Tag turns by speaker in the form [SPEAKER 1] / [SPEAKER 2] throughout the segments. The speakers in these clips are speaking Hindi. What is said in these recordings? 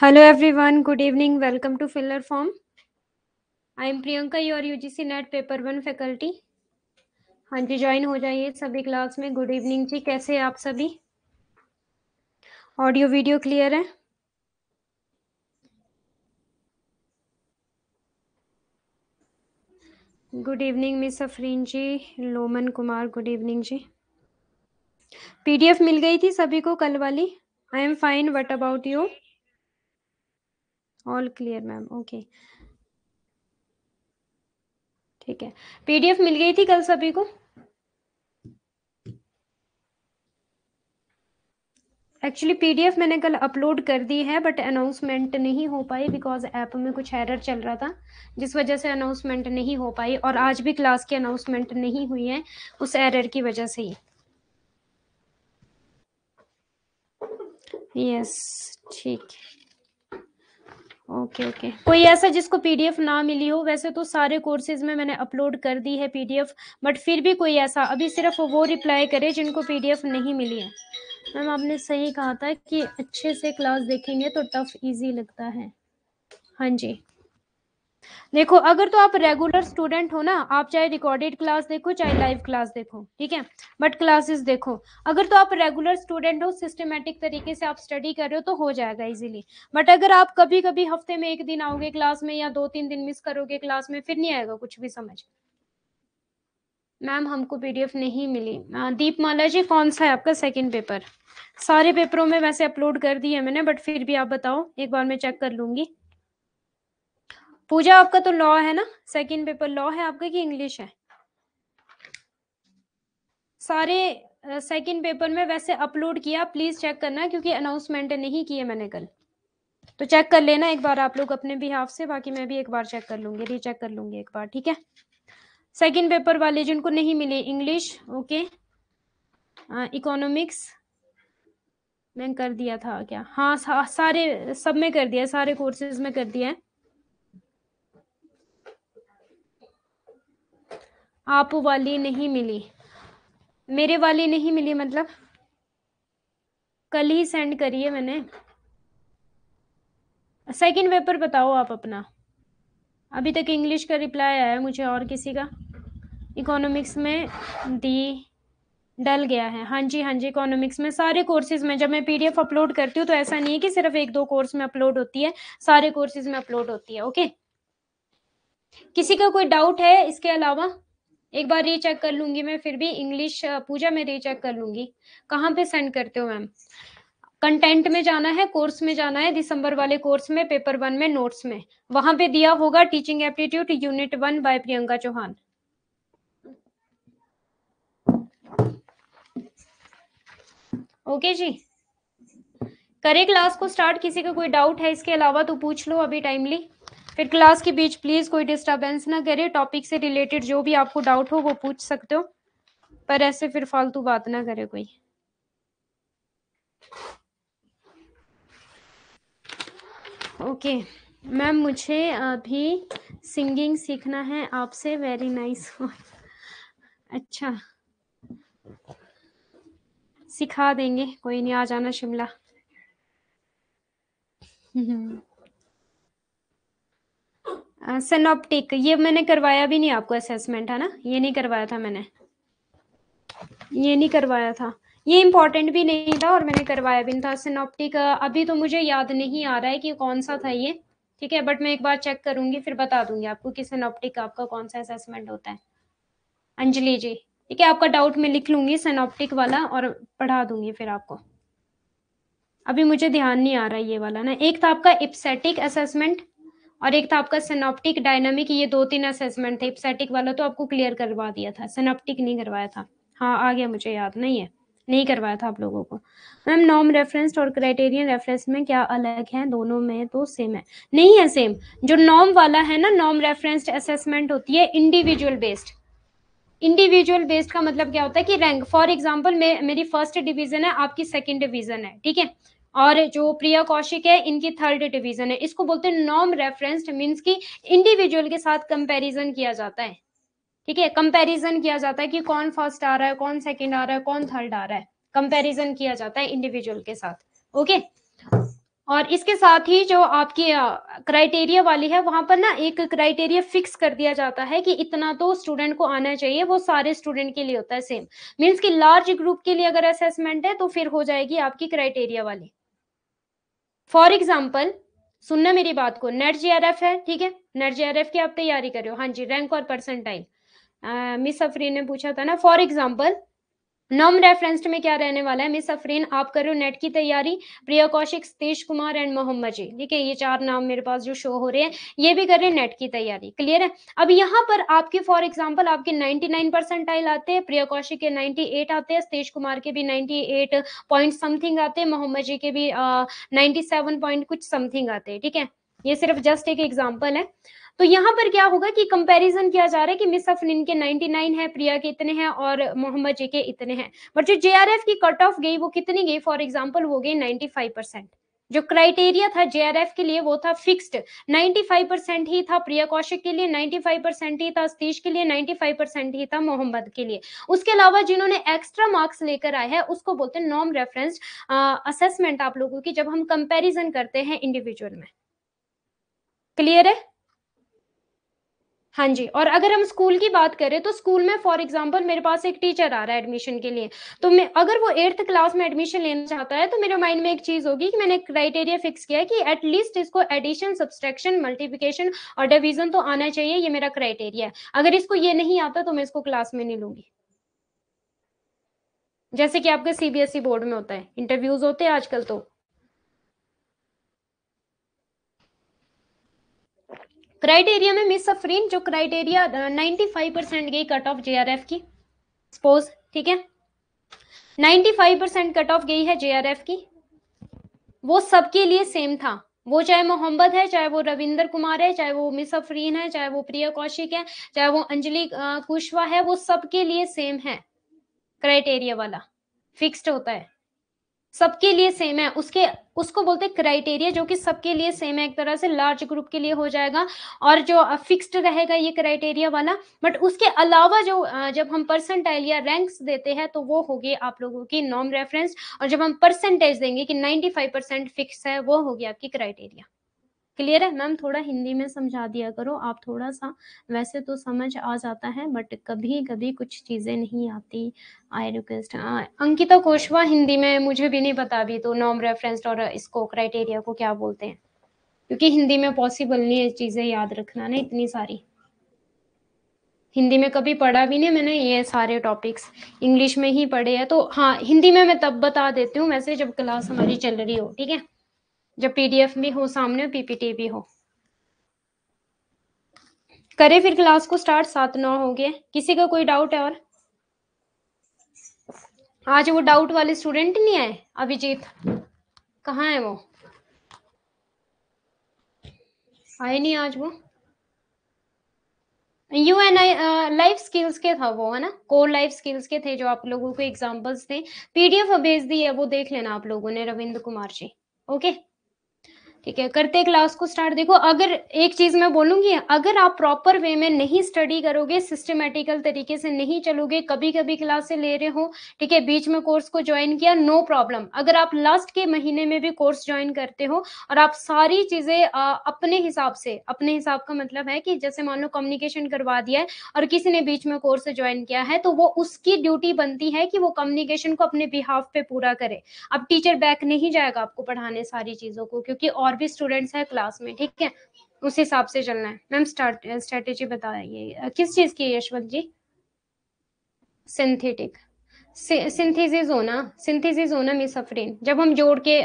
[SPEAKER 1] Hello everyone, good evening. Welcome to Filler Form. I am Priyanka, your UGC NET paper one faculty हाँ जी ज्वाइन हो जाइए सभी क्लास में गुड इवनिंग जी कैसे आप सभी ऑडियो वीडियो क्लियर है good evening miss Afreen ji Loman Kumar good evening ji PDF मिल गई थी सभी को कल वाली I am fine what about you all clear ma'am okay ठीक है पीडीएफ मिल गई थी कल सभी को एक्चुअली पीडीएफ मैंने कल अपलोड कर दी है बट अनाउंसमेंट नहीं हो पाई बिकॉज ऐप में कुछ एरर चल रहा था जिस वजह से अनाउंसमेंट नहीं हो पाई और आज भी क्लास की अनाउंसमेंट नहीं हुई है उस एरर की वजह से ही यस ठीक है ओके ओके कोई ऐसा जिसको पीडीएफ ना मिली हो वैसे तो सारे कोर्सेज में मैंने अपलोड कर दी है पीडीएफ बट फिर भी कोई ऐसा अभी सिर्फ वो रिप्लाई करे जिनको पीडीएफ नहीं मिली है मैम आपने सही कहा था कि अच्छे से क्लास देखेंगे तो टफ इजी लगता है हाँ जी देखो अगर तो आप रेगुलर स्टूडेंट हो ना आप चाहे रिकॉर्डेड क्लास देखो चाहे लाइव क्लास देखो ठीक है बट क्लासेस देखो अगर तो आप रेगुलर स्टूडेंट हो सिस्टमेटिक तरीके से आप स्टडी कर रहे हो तो हो जाएगा इजीली बट अगर आप कभी कभी हफ्ते में एक दिन आओगे क्लास में या दो तीन दिन मिस करोगे क्लास में फिर नहीं आएगा कुछ भी समझ मैम हमको पीडीएफ नहीं मिली दीप माला जी कौन सा है आपका सेकेंड पेपर सारे पेपरों में वैसे अपलोड कर दिए मैंने बट फिर भी आप बताओ एक बार मैं चेक कर लूंगी पूजा आपका तो लॉ है ना सेकंड पेपर लॉ है आपका कि इंग्लिश है सारे सेकंड पेपर में वैसे अपलोड किया प्लीज चेक करना क्योंकि अनाउंसमेंट नहीं किए मैंने कल तो चेक कर लेना एक बार आप लोग अपने बिहाफ से बाकी मैं भी एक बार चेक कर लूंगी रीचेक कर लूंगी एक बार ठीक है सेकंड पेपर वाले जिनको नहीं मिले इंग्लिश ओके इकोनॉमिक्स मैंने कर दिया था क्या हाँ सा, सारे सब में कर दिया सारे कोर्सेज में कर दिया है आप वाली नहीं मिली मेरे वाली नहीं मिली मतलब कल ही सेंड करी है मैंने सेकंड पेपर बताओ आप अपना अभी तक इंग्लिश का रिप्लाई आया है मुझे और किसी का इकोनॉमिक्स में दी डल गया है हाँ जी हाँ जी इकोनॉमिक्स में सारे कोर्सेज में जब मैं पीडीएफ अपलोड करती हूँ तो ऐसा नहीं है कि सिर्फ एक दो कोर्स में अपलोड होती है सारे कोर्सेज में अपलोड होती है ओके किसी का कोई डाउट है इसके अलावा एक बार रीचेक कर लूंगी मैं फिर भी इंग्लिश पूजा में रीचेक कर लूंगी कहाँ पे सेंड करते हो मैम कंटेंट में जाना है कोर्स में जाना है दिसंबर वाले कोर्स में पेपर वन में नोट्स में वहां पे दिया होगा teaching aptitude unit one by Priyanka Chauhan okay ji करे क्लास को स्टार्ट किसी का कोई डाउट है इसके अलावा तो पूछ लो अभी टाइमली फिर क्लास के बीच प्लीज कोई डिस्टरबेंस ना करे टॉपिक से रिलेटेड जो भी आपको डाउट हो वो पूछ सकते हो पर ऐसे फिर फालतू बात ना करे कोई ओके मैम मुझे अभी सिंगिंग सीखना है आपसे वेरी नाइस अच्छा सिखा देंगे कोई नहीं आ जाना शिमला हम्म। सनोप्टिक ये मैंने करवाया भी नहीं आपको असेसमेंट है ना ये नहीं करवाया था मैंने ये नहीं करवाया था ये इम्पोर्टेंट भी नहीं था और मैंने करवाया भी नहीं था सिनोप्टिक अभी तो मुझे याद नहीं आ रहा है कि कौन सा था ये ठीक है बट मैं एक बार चेक करूंगी फिर बता दूंगी आपको कि सनोप्टिक आपका कौन सा असेसमेंट होता है अंजलि जी ठीक है आपका डाउट मैं लिख लूंगी सनोप्टिक वाला और पढ़ा दूंगी फिर आपको अभी मुझे ध्यान नहीं आ रहा ये वाला ना एक था आपका इप्सेटिक असेसमेंट और एक था आपका सेनोप्टिक डायनामिक ये दो तीन असेसमेंट थे इप्सैटिक वाला तो आपको क्लियर करवा दिया था सेनोप्टिक नहीं करवाया था हाँ आ गया मुझे याद नहीं है नहीं करवाया था आप लोगों को मैम नॉम रेफरेंस्ड और क्राइटेरियन रेफरेंस में क्या अलग है दोनों में तो सेम है नहीं है सेम जो नॉम वाला है ना नॉम रेफरेंस्ड असेसमेंट होती है इंडिविजुअल बेस्ड इंडिविजुअल बेस्ड का मतलब क्या होता है कि रैंक फॉर एग्जाम्पल मे, मेरी फर्स्ट डिवीजन है आपकी सेकेंड डिवीजन है ठीक है और जो प्रिया कौशिक है इनकी थर्ड डिवीजन है इसको बोलते हैं नॉम रेफरेंस्ड मीन्स की इंडिविजुअल के साथ कंपैरिजन किया जाता है ठीक है कंपैरिजन किया जाता है कि कौन फर्स्ट आ रहा है कौन सेकंड आ रहा है कौन थर्ड आ रहा है कंपैरिजन किया जाता है इंडिविजुअल के साथ ओके और इसके साथ ही जो आपकी क्राइटेरिया वाली है वहां पर ना एक क्राइटेरिया फिक्स कर दिया जाता है कि इतना तो स्टूडेंट को आना चाहिए वो सारे स्टूडेंट के लिए होता है सेम मीन्स कि लार्ज ग्रुप के लिए अगर असेसमेंट है तो फिर हो जाएगी आपकी क्राइटेरिया वाली फॉर एग्जाम्पल सुनना मेरी बात को नेट जी आर एफ है ठीक है नेट जी आर एफ की आप तैयारी कर रहे हो हाँ जी रैंक और परसेंटाइल मिस सफरीन ने पूछा था ना फॉर एग्जाम्पल नॉम रेफरेंस्ड में क्या रहने वाला है मिस अफरीन आप हो नेट की तैयारी प्रिया कौशिक सतीश कुमार एंड मोहम्मद जी ठीक है ये चार नाम मेरे पास जो शो हो रहे हैं ये भी कर रहे हैं नेट की तैयारी क्लियर है अब यहाँ पर आपके फॉर एग्जाम्पल आपके 99 परसेंटाइल आते हैं प्रिया कौशिक के 98 आते हैं सतीश कुमार के भी 98 पॉइंट समथिंग आते हैं मोहम्मद जी के भी नाइन्टी पॉइंट कुछ समथिंग आते हैं ठीक है ये सिर्फ जस्ट एक एग्जाम्पल है तो यहाँ पर क्या होगा कि कंपैरिजन किया जा रहा है कि मिस अफनिन के 99 है प्रिया के इतने हैं और मोहम्मद जे के इतने हैं बट जो जेआरएफ की कट ऑफ गई वो कितनी गई फॉर एग्जाम्पल वो गई 95 परसेंट जो क्राइटेरिया था जेआरएफ के लिए वो था फिक्स्ड 95 परसेंट ही था प्रिया कौशिक के लिए 95 परसेंट ही था सतीश के लिए 95 परसेंट ही था मोहम्मद के लिए उसके अलावा जिन्होंने एक्स्ट्रा मार्क्स लेकर आए हैं उसको बोलते हैं नॉम रेफरेंस असेसमेंट आप लोगों की जब हम कंपेरिजन करते हैं इंडिविजुअल में क्लियर है हाँ जी और अगर हम स्कूल की बात करें तो स्कूल में फॉर एग्जाम्पल मेरे पास एक टीचर आ रहा है एडमिशन के लिए तो मैं अगर वो एट्थ क्लास में एडमिशन लेना चाहता है तो मेरे माइंड में एक चीज होगी कि मैंने क्राइटेरिया फिक्स किया है कि एटलीस्ट इसको एडिशन सब्सट्रैक्शन मल्टीप्लीकेशन और डिविजन तो आना चाहिए ये मेरा क्राइटेरिया है अगर इसको ये नहीं आता तो मैं इसको क्लास में नहीं लूंगी जैसे कि आपका सीबीएसई बोर्ड में होता है इंटरव्यूज होते हैं आजकल तो क्राइटेरिया में मिस अफरीन जो क्राइटेरिया 95 परसेंट गई कट ऑफ जेआरएफ की सपोज ठीक है 95 परसेंट कट ऑफ गई है जेआरएफ की वो सबके लिए सेम था वो चाहे मोहम्मद है चाहे वो रविंदर कुमार है चाहे वो मिस अफरीन है चाहे वो प्रिया कौशिक है चाहे वो अंजलि कुशवा है वो सबके लिए सेम है क्राइटेरिया वाला फिक्स्ड होता है सबके लिए सेम है उसके उसको बोलते हैं क्राइटेरिया जो कि सबके लिए सेम है एक तरह से लार्ज ग्रुप के लिए हो जाएगा और जो फिक्स्ड रहेगा ये क्राइटेरिया वाला बट उसके अलावा जो जब हम परसेंटाइल या रैंक्स देते हैं तो वो होगी आप लोगों की नॉम रेफरेंस और जब हम परसेंटेज देंगे कि फाइव परसेंट फिक्स है वो होगी आपकी क्राइटेरिया क्लियर है मैम थोड़ा हिंदी में समझा दिया करो आप थोड़ा सा वैसे तो समझ आ जाता है बट कभी कभी कुछ चीज़ें नहीं आती आई रिक्वेस्ट हाँ, अंकिता कोशवा हिंदी में मुझे भी नहीं पता अभी तो नॉम रेफरेंस और इसको क्राइटेरिया को क्या बोलते हैं क्योंकि हिंदी में पॉसिबल नहीं है चीज़ें याद रखना ना इतनी सारी हिंदी में कभी पढ़ा भी नहीं मैंने ये सारे टॉपिक्स इंग्लिश में ही पढ़े हैं तो हाँ हिंदी में मैं तब बता देती हूँ वैसे जब क्लास हमारी चल रही हो ठीक है जब पीडीएफ भी हो सामने पीपीटी भी हो करे फिर क्लास को स्टार्ट सात नौ हो गए किसी का कोई डाउट है और आज वो डाउट वाले स्टूडेंट नहीं आए अभिजीत कहा है वो आए नहीं आज वो U N I life skills के था वो है ना कोर लाइफ स्किल्स के थे जो आप लोगों को एग्जांपल्स थे पीडीएफ भेज दी है वो देख लेना आप लोगों ने रविंद्र कुमार जी ओके ठीक है करते क्लास को स्टार्ट देखो अगर एक चीज मैं बोलूंगी अगर आप प्रॉपर वे में नहीं स्टडी करोगे सिस्टमेटिकल तरीके से नहीं चलोगे कभी कभी क्लास से ले रहे हो ठीक है बीच में कोर्स को ज्वाइन किया नो प्रॉब्लम अगर आप लास्ट के महीने में भी कोर्स ज्वाइन करते हो और आप सारी चीजें अपने हिसाब से अपने हिसाब का मतलब है कि जैसे मान लो कम्युनिकेशन करवा दिया है और किसी ने बीच में कोर्स ज्वाइन किया है तो वो उसकी ड्यूटी बनती है कि वो कम्युनिकेशन को अपने बिहाफ पे पूरा करे अब टीचर बैक नहीं जाएगा आपको पढ़ाने सारी चीजों को क्योंकि और और भी स्टूडेंट्स हैं क्लास में ठीक है उस हिसाब से चलना है मैम स्ट्रेटेजी बताइए किस चीज की यशवंत जी सिंथेटिक सिंथेसिस होना सिंथेसिस होना मिसफरीन जब हम जोड़ के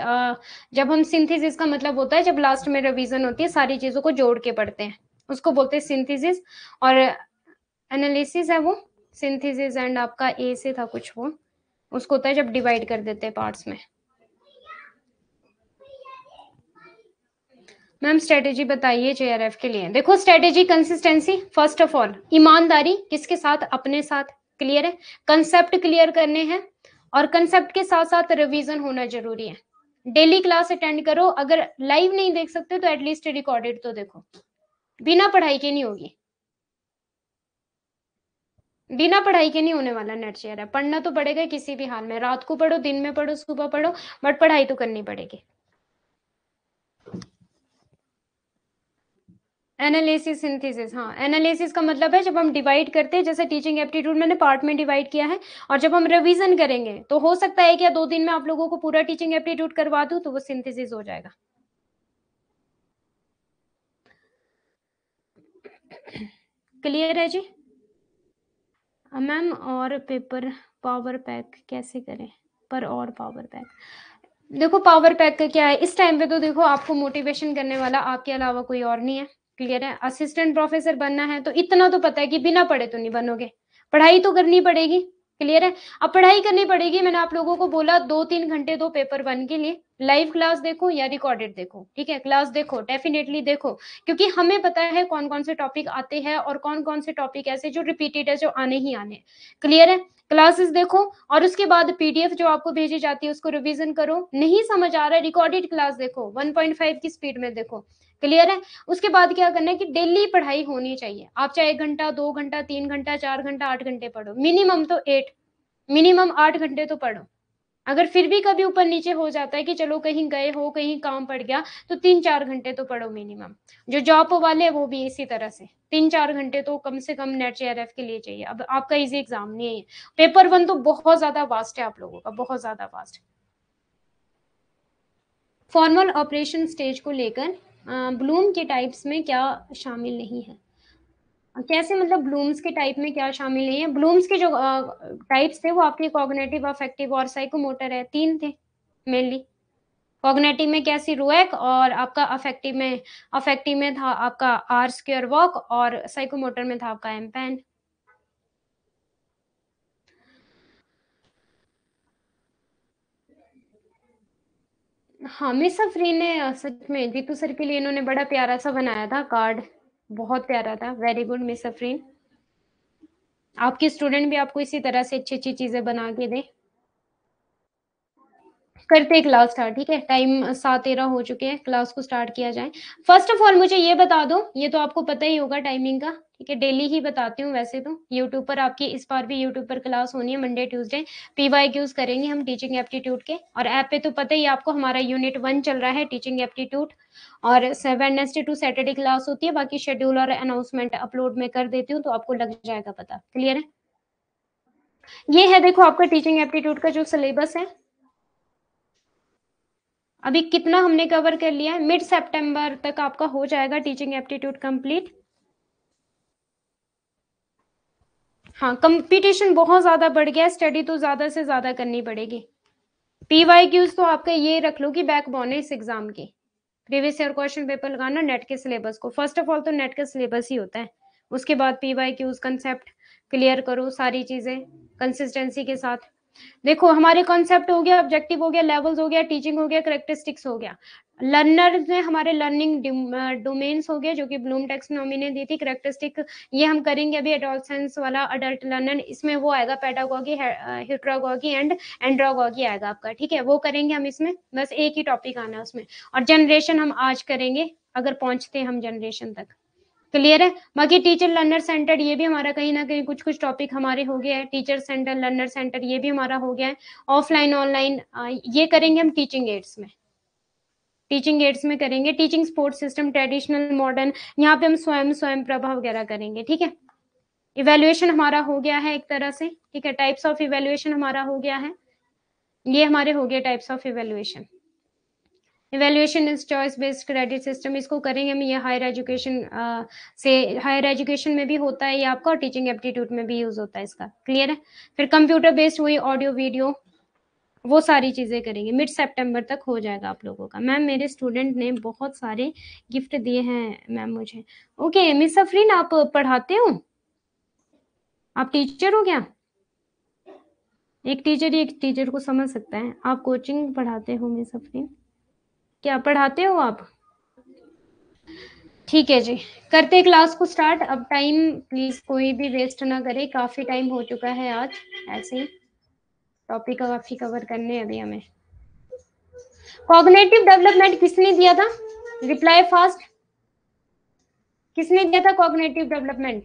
[SPEAKER 1] जब हम सिंथेसिस का मतलब होता है जब लास्ट में रिवीजन होती है सारी चीजों को जोड़ के पढ़ते हैं उसको बोलते हैं सिंथेसिस और एनालिसिस है वो सिंथेसिस एंड आपका ए से था कुछ वो उसको होता है जब डिवाइड कर देते हैं पार्ट्स में मैम स्ट्रेटेजी बताइए जे के लिए देखो strategy consistency first of all ईमानदारी किसके साथ अपने साथ क्लियर है कंसेप्ट क्लियर करने हैं और कंसेप्ट के साथ साथ रिवीजन होना जरूरी है डेली क्लास अटेंड करो अगर लाइव नहीं देख सकते तो एटलीस्ट रिकॉर्डेड तो देखो बिना पढ़ाई के नहीं होगी बिना पढ़ाई के नहीं होने वाला नेट चेयर है पढ़ना तो पड़ेगा किसी भी हाल में रात को पढ़ो दिन में पढ़ो सुबह पढ़ो बट पढ़ाई तो करनी पड़ेगी एनालिसिस सिंथेसिस हाँ एनालिसिस का मतलब है जब हम डिवाइड करते हैं जैसे टीचिंग एप्टीट्यूड मैंने पार्ट में डिवाइड किया है और जब हम रिवीजन करेंगे तो हो सकता है कि दो दिन में आप लोगों को पूरा टीचिंग एप्टीट्यूड करवा दू तो वो सिंथेसिस हो जाएगा क्लियर है जी मैम और पेपर पावर पैक कैसे करें पर और पावर पैक देखो पावर पैक का क्या है इस टाइम पे तो देखो आपको मोटिवेशन करने वाला आपके अलावा कोई और नहीं है क्लियर है असिस्टेंट प्रोफेसर बनना है तो इतना तो पता है कि बिना पढ़े तो नहीं बनोगे पढ़ाई तो करनी पड़ेगी क्लियर है अब पढ़ाई करनी पड़ेगी मैंने आप लोगों को बोला दो तीन घंटे दो पेपर वन के लिए लाइव क्लास देखो या रिकॉर्डेड देखो ठीक है क्लास देखो डेफिनेटली देखो क्योंकि हमें पता है कौन कौन से टॉपिक आते हैं और कौन कौन से टॉपिक ऐसे जो रिपीटेड है जो आने ही आने क्लियर है क्लासेस देखो और उसके बाद पीडीएफ जो आपको भेजी जाती है उसको रिविजन करो नहीं समझ आ रहा है रिकॉर्डेड क्लास देखो 1.5 की स्पीड में देखो क्लियर है उसके बाद क्या करना है कि डेली पढ़ाई होनी चाहिए आप चाहे एक घंटा दो घंटा तीन घंटा चार घंटा आठ घंटे पढ़ो मिनिमम तो एट मिनिमम आठ घंटे तो पढ़ो अगर फिर भी कभी ऊपर नीचे हो जाता है कि चलो कहीं गए हो कहीं काम पड़ गया तो तीन चार घंटे तो पढ़ो मिनिमम जो जॉब वाले हैं वो भी इसी तरह से तीन चार घंटे तो कम से कम नेट जे के लिए चाहिए अब आपका इजी एग्जाम नहीं है पेपर वन तो बहुत ज्यादा वास्ट है आप लोगों का बहुत ज्यादा वास्ट फॉर्मल ऑपरेशन स्टेज को लेकर ब्लूम के टाइप्स में क्या शामिल नहीं है कैसे मतलब ब्लूम्स के टाइप में क्या शामिल नहीं है ब्लूम्स के जो टाइप्स थे वो आपके कॉग्नेटिव अफेक्टिव और साइकोमोटर है तीन थे मेनली कॉग्नेटिव में कैसी रोएक और आपका अफेक्टिव में अफेक्टिव में था आपका आर स्क्योर वॉक और साइकोमोटर में था आपका एम्पैन मिस हाँ, सफरी ने सच में जीतू सर के लिए इन्होंने बड़ा प्यारा सा बनाया था कार्ड बहुत प्यारा था वेरी गुड मिस अफरीन आपके स्टूडेंट भी आपको इसी तरह से अच्छी अच्छी चीजें बना के दें करते हैं क्लास स्टार्ट ठीक है टाइम सात तेरह हो चुके हैं क्लास को स्टार्ट किया जाए फर्स्ट ऑफ ऑल मुझे ये बता दो ये तो आपको पता ही होगा टाइमिंग का ठीक है डेली ही बताती हूँ वैसे तो यूट्यूब पर आपकी इस बार भी यूट्यूब पर क्लास होनी है Monday Tuesday P Y Qs करेंगे हम टीचिंग एप्टीट्यूड के और ऐप पे तो पता ही आपको हमारा यूनिट वन चल रहा है टीचिंग एप्टीट्यूड और वेडनेसडे टू सैटरडे क्लास होती है बाकी शेड्यूल और अनाउंसमेंट अपलोड में कर देती हूँ तो आपको लग जाएगा पता क्लियर है ये है देखो आपका टीचिंग एप्टीट्यूड का जो सिलेबस है अभी कितना हमने कवर कर लिया है मिड सेप्टेम्बर तक आपका हो जाएगा टीचिंग एप्टीट्यूड कंप्लीट हाँ कंपटीशन बहुत ज्यादा बढ़ गया स्टडी तो ज्यादा से ज्यादा करनी पड़ेगी पीवाई क्यूज तो आपका ये रख लो कि बैकबोन है इस एग्जाम के प्रीवियस ईयर क्वेश्चन पेपर लगाना नेट के सिलेबस को फर्स्ट ऑफ ऑल तो नेट का सिलेबस ही होता है उसके बाद पीवाई क्यूज कंसेप्ट क्लियर करो सारी चीजें कंसिस्टेंसी के साथ देखो हमारे कॉन्सेप्ट हो गया ऑब्जेक्टिव हो गया लेवल्स हो गया टीचिंग हो गया करेक्टरिस्टिक्स हो गया लर्नर में हमारे लर्निंग डोमेन्स हो गए जो कि ब्लूम नॉमी ने दी थी करेक्टरिस्टिक ये हम करेंगे अभी एडोलसेंस वाला अडल्ट लर्नर इसमें वो आएगा पेडागॉगी हिट्रोगी एंड एंड्रागॉगी आएगा आपका ठीक है वो करेंगे हम इसमें बस एक ही टॉपिक आना है उसमें और जनरेशन हम आज करेंगे अगर पहुंचते हैं हम जनरेशन तक क्लियर है बाकी टीचर लर्नर सेंटर ये भी हमारा कहीं ना कहीं कुछ कुछ टॉपिक हमारे हो गया है टीचर सेंटर लर्नर सेंटर ये भी हमारा हो गया है ऑफलाइन ऑनलाइन ये करेंगे हम टीचिंग एड्स में टीचिंग एड्स में करेंगे teaching sports system traditional modern यहाँ पे हम स्वयं स्वयं प्रभा वगैरह करेंगे ठीक है इवेल्युएशन हमारा हो गया है एक तरह से ठीक है टाइप्स ऑफ इवेल्युएशन हमारा हो गया है ये हमारे हो गए types of evaluation evaluation is choice based credit system इसको करेंगे हम ये हायर एजुकेशन से हायर एजुकेशन में भी होता है ये आपका और टीचिंग एप्टीट्यूड में भी यूज होता है इसका क्लियर है फिर कंप्यूटर बेस्ड हुई ऑडियो वीडियो वो सारी चीज़ें करेंगे मिड सेप्टेम्बर तक हो जाएगा आप लोगों का मैम मेरे स्टूडेंट ने बहुत सारे गिफ्ट दिए हैं मैम मुझे ओके मिस सफरीन आप पढ़ाते हो आप टीचर हो क्या एक टीचर ही एक टीचर को समझ सकता है आप कोचिंग पढ़ाते हो मिस सफरीन क्या पढ़ाते हो आप ठीक है जी करते क्लास को स्टार्ट अब टाइम प्लीज कोई भी वेस्ट ना करे काफी टाइम हो चुका है आज ऐसे ही टॉपिक काफी कवर करने अभी हमें कॉग्नेटिव डेवलपमेंट किसने दिया था रिप्लाई फास्ट किसने दिया था कॉग्नेटिव डेवलपमेंट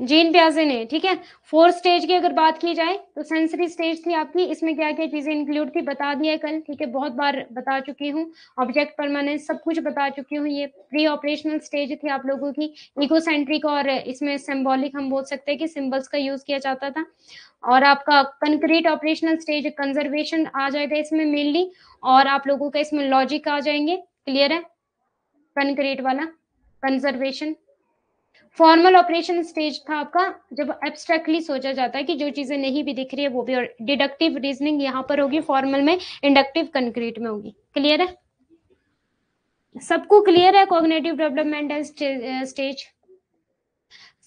[SPEAKER 1] जीन प्याजे ने ठीक है फोर्थ स्टेज की अगर बात की जाए तो सेंसरी स्टेज थी आपकी इसमें क्या क्या चीजें इंक्लूड थी बता दिया कल ठीक है बहुत बार बता चुकी हूँ ऑब्जेक्ट परमानेंस सब कुछ बता चुकी हूँ ये प्री ऑपरेशनल स्टेज थी आप लोगों की इकोसेंट्रिक और इसमें सिम्बॉलिक हम बोल सकते हैं कि सिम्बल्स का यूज किया जाता था और आपका कंक्रीट ऑपरेशनल स्टेज कंजर्वेशन आ जाएगा इसमें मेनली और आप लोगों का इसमें लॉजिक आ जाएंगे क्लियर है कंक्रीट वाला कंजर्वेशन फॉर्मल ऑपरेशन स्टेज था आपका जब एब्स्ट्रैक्टली सोचा जाता है कि जो चीजें नहीं भी दिख रही है वो भी और डिडक्टिव रीजनिंग यहाँ पर होगी फॉर्मल में इंडक्टिव कंक्रीट में होगी क्लियर है सबको क्लियर है कॉग्नेटिव डेवलपमेंट स्टेज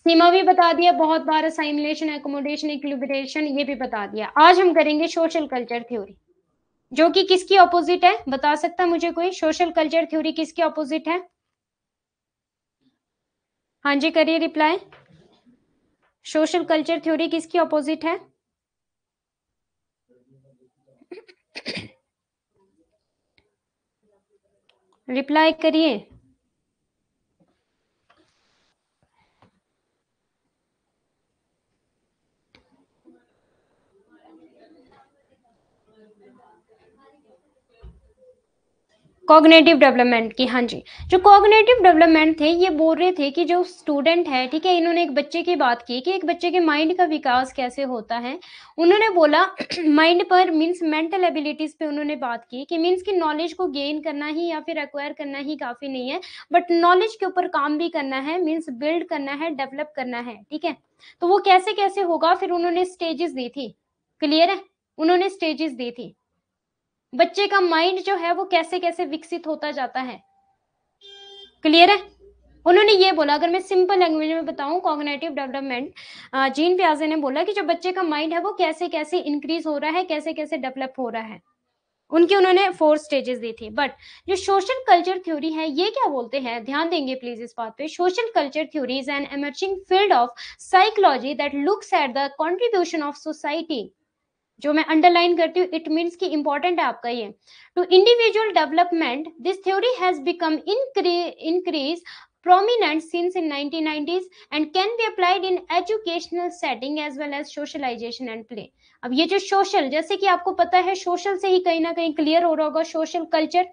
[SPEAKER 1] सीमा भी बता दिया बहुत बार असाइमलेशन एकोमोडेशन इक्लिब्रेशन ये भी बता दिया आज हम करेंगे सोशल कल्चर थ्योरी जो कि किसकी ऑपोजिट है बता सकता है मुझे कोई सोशल कल्चर थ्योरी किसकी ऑपोजिट है हाँ जी करिए रिप्लाई सोशल कल्चर थ्योरी किसकी ऑपोजिट है रिप्लाई करिए कॉग्नेटिव डेवलपमेंट की हाँ जी जो कॉग्नेटिव डेवलपमेंट थे ये बोल रहे थे कि जो स्टूडेंट है ठीक है इन्होंने एक बच्चे की बात की कि एक बच्चे के माइंड का विकास कैसे होता है उन्होंने बोला माइंड पर मीन्स मेंटल एबिलिटीज पे उन्होंने बात की कि मीन्स कि नॉलेज को गेन करना ही या फिर एक्वायर करना ही काफ़ी नहीं है बट नॉलेज के ऊपर काम भी करना है मीन्स बिल्ड करना है डेवलप करना है ठीक है तो वो कैसे कैसे होगा फिर उन्होंने स्टेजेस दी थी क्लियर है उन्होंने स्टेजेस दी थी बच्चे का माइंड जो है वो कैसे कैसे विकसित होता जाता है क्लियर है उन्होंने ये बोला अगर मैं सिंपल लैंग्वेज में बताऊं कॉग्नेटिव डेवलपमेंट जीन प्याजे ने बोला कि जो बच्चे का माइंड है वो कैसे कैसे इंक्रीज हो रहा है कैसे कैसे डेवलप हो रहा है उनकी उन्होंने फोर स्टेजेस दी थी बट जो सोशल कल्चर थ्योरी है ये क्या बोलते हैं ध्यान देंगे प्लीज इस बात पे social culture theory is an emerging field of psychology that looks at the contribution of society जो मैं अंडरलाइन करती हूँ इट मीन्स कि इंपॉर्टेंट है आपका ये to individual development this theory has become increase prominent since in 1990s and can be applied in educational setting as well as socialization and play अब ये जो social जैसे कि आपको पता है social से ही कहीं ना कहीं clear हो रहा होगा social culture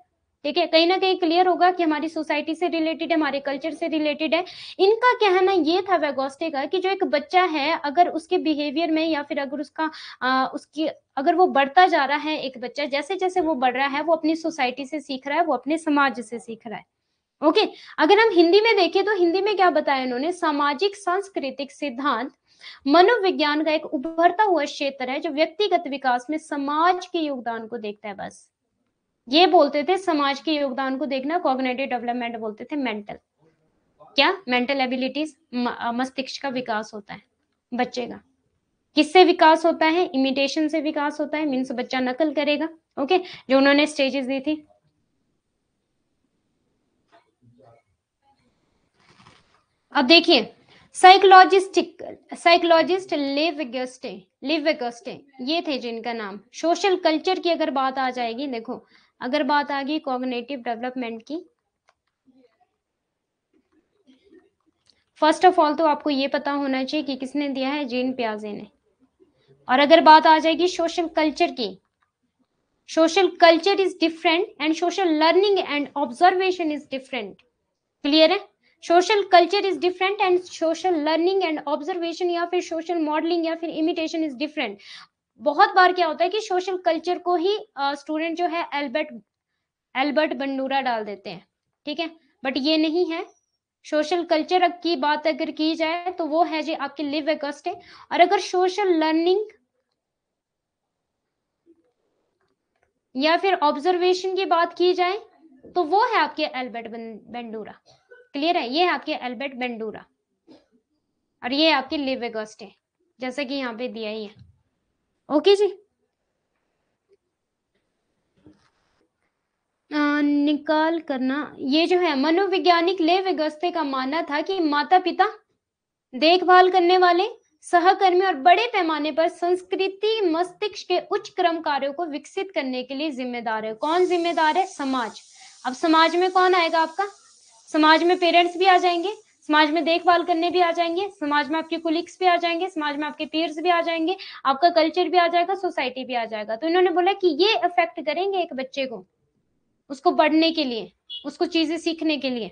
[SPEAKER 1] ठीक है कहीं ना कहीं क्लियर होगा कि हमारी सोसाइटी से रिलेटेड है हमारे कल्चर से रिलेटेड है इनका कहना ये था वेगोस्टे का कि जो एक बच्चा है अगर उसके बिहेवियर में या फिर अगर उसका आ, उसकी अगर वो बढ़ता जा रहा है एक बच्चा जैसे जैसे वो बढ़ रहा है वो अपनी सोसाइटी से सीख रहा है वो अपने समाज से सीख रहा है ओके अगर हम हिंदी में देखें तो हिंदी में क्या बताया इन्होंने सामाजिक सांस्कृतिक सिद्धांत मनोविज्ञान का एक उभरता हुआ क्षेत्र है जो व्यक्तिगत विकास में समाज के योगदान को देखता है बस ये बोलते थे समाज के योगदान को देखना कॉग्नेटिव डेवलपमेंट बोलते थे मेंटल क्या मेंटल एबिलिटीज मस्तिष्क का विकास होता है बच्चे का किससे विकास होता है इमिटेशन से विकास होता है मीन्स बच्चा नकल करेगा ओके जो उन्होंने स्टेजेस दी थी अब देखिए साइकोलॉजिस्टिक psychologist Lev Vygotsky Lev Vygotsky ये थे जिनका नाम सोशल कल्चर की अगर बात आ जाएगी देखो अगर बात आ गई कॉग्नेटिव डेवलपमेंट की फर्स्ट ऑफ ऑल तो आपको ये पता होना चाहिए कि किसने दिया है जीन प्याजे ने और अगर बात आ जाएगी सोशल कल्चर की social culture is different and social learning and observation is different clear है social culture is different and social learning and observation या फिर सोशल मॉडलिंग या फिर इमिटेशन इज डिफरेंट बहुत बार क्या होता है कि सोशल कल्चर को ही स्टूडेंट जो है एल्बर्ट एल्बर्ट बंडूरा डाल देते हैं ठीक है बट ये नहीं है सोशल कल्चर की बात अगर की जाए तो वो है जी आपके लिव एगस्ट है और अगर सोशल लर्निंग या फिर ऑब्जर्वेशन की बात की जाए तो वो है आपके एल्बर्ट बेंडूरा क्लियर है ये है आपके एल्बर्ट बेंडूरा और ये आपके लिव एगस्ट है जैसे कि यहाँ पे दिया ही है ओके जी निकाल करना ये जो है मनोविज्ञानिक ले अगस्ते का मानना था कि माता पिता देखभाल करने वाले सहकर्मी और बड़े पैमाने पर संस्कृति मस्तिष्क के उच्च क्रम कार्यों को विकसित करने के लिए जिम्मेदार है कौन जिम्मेदार है समाज अब समाज में कौन आएगा आपका समाज में पेरेंट्स भी आ जाएंगे समाज में देखभाल करने भी आ जाएंगे समाज में आपके कुलिक्स भी आ जाएंगे समाज में आपके पीयर्स भी आ जाएंगे आपका कल्चर भी आ जाएगा सोसाइटी भी आ जाएगा तो इन्होंने बोला कि ये अफेक्ट करेंगे एक बच्चे को उसको बढ़ने के लिए उसको चीजें सीखने के लिए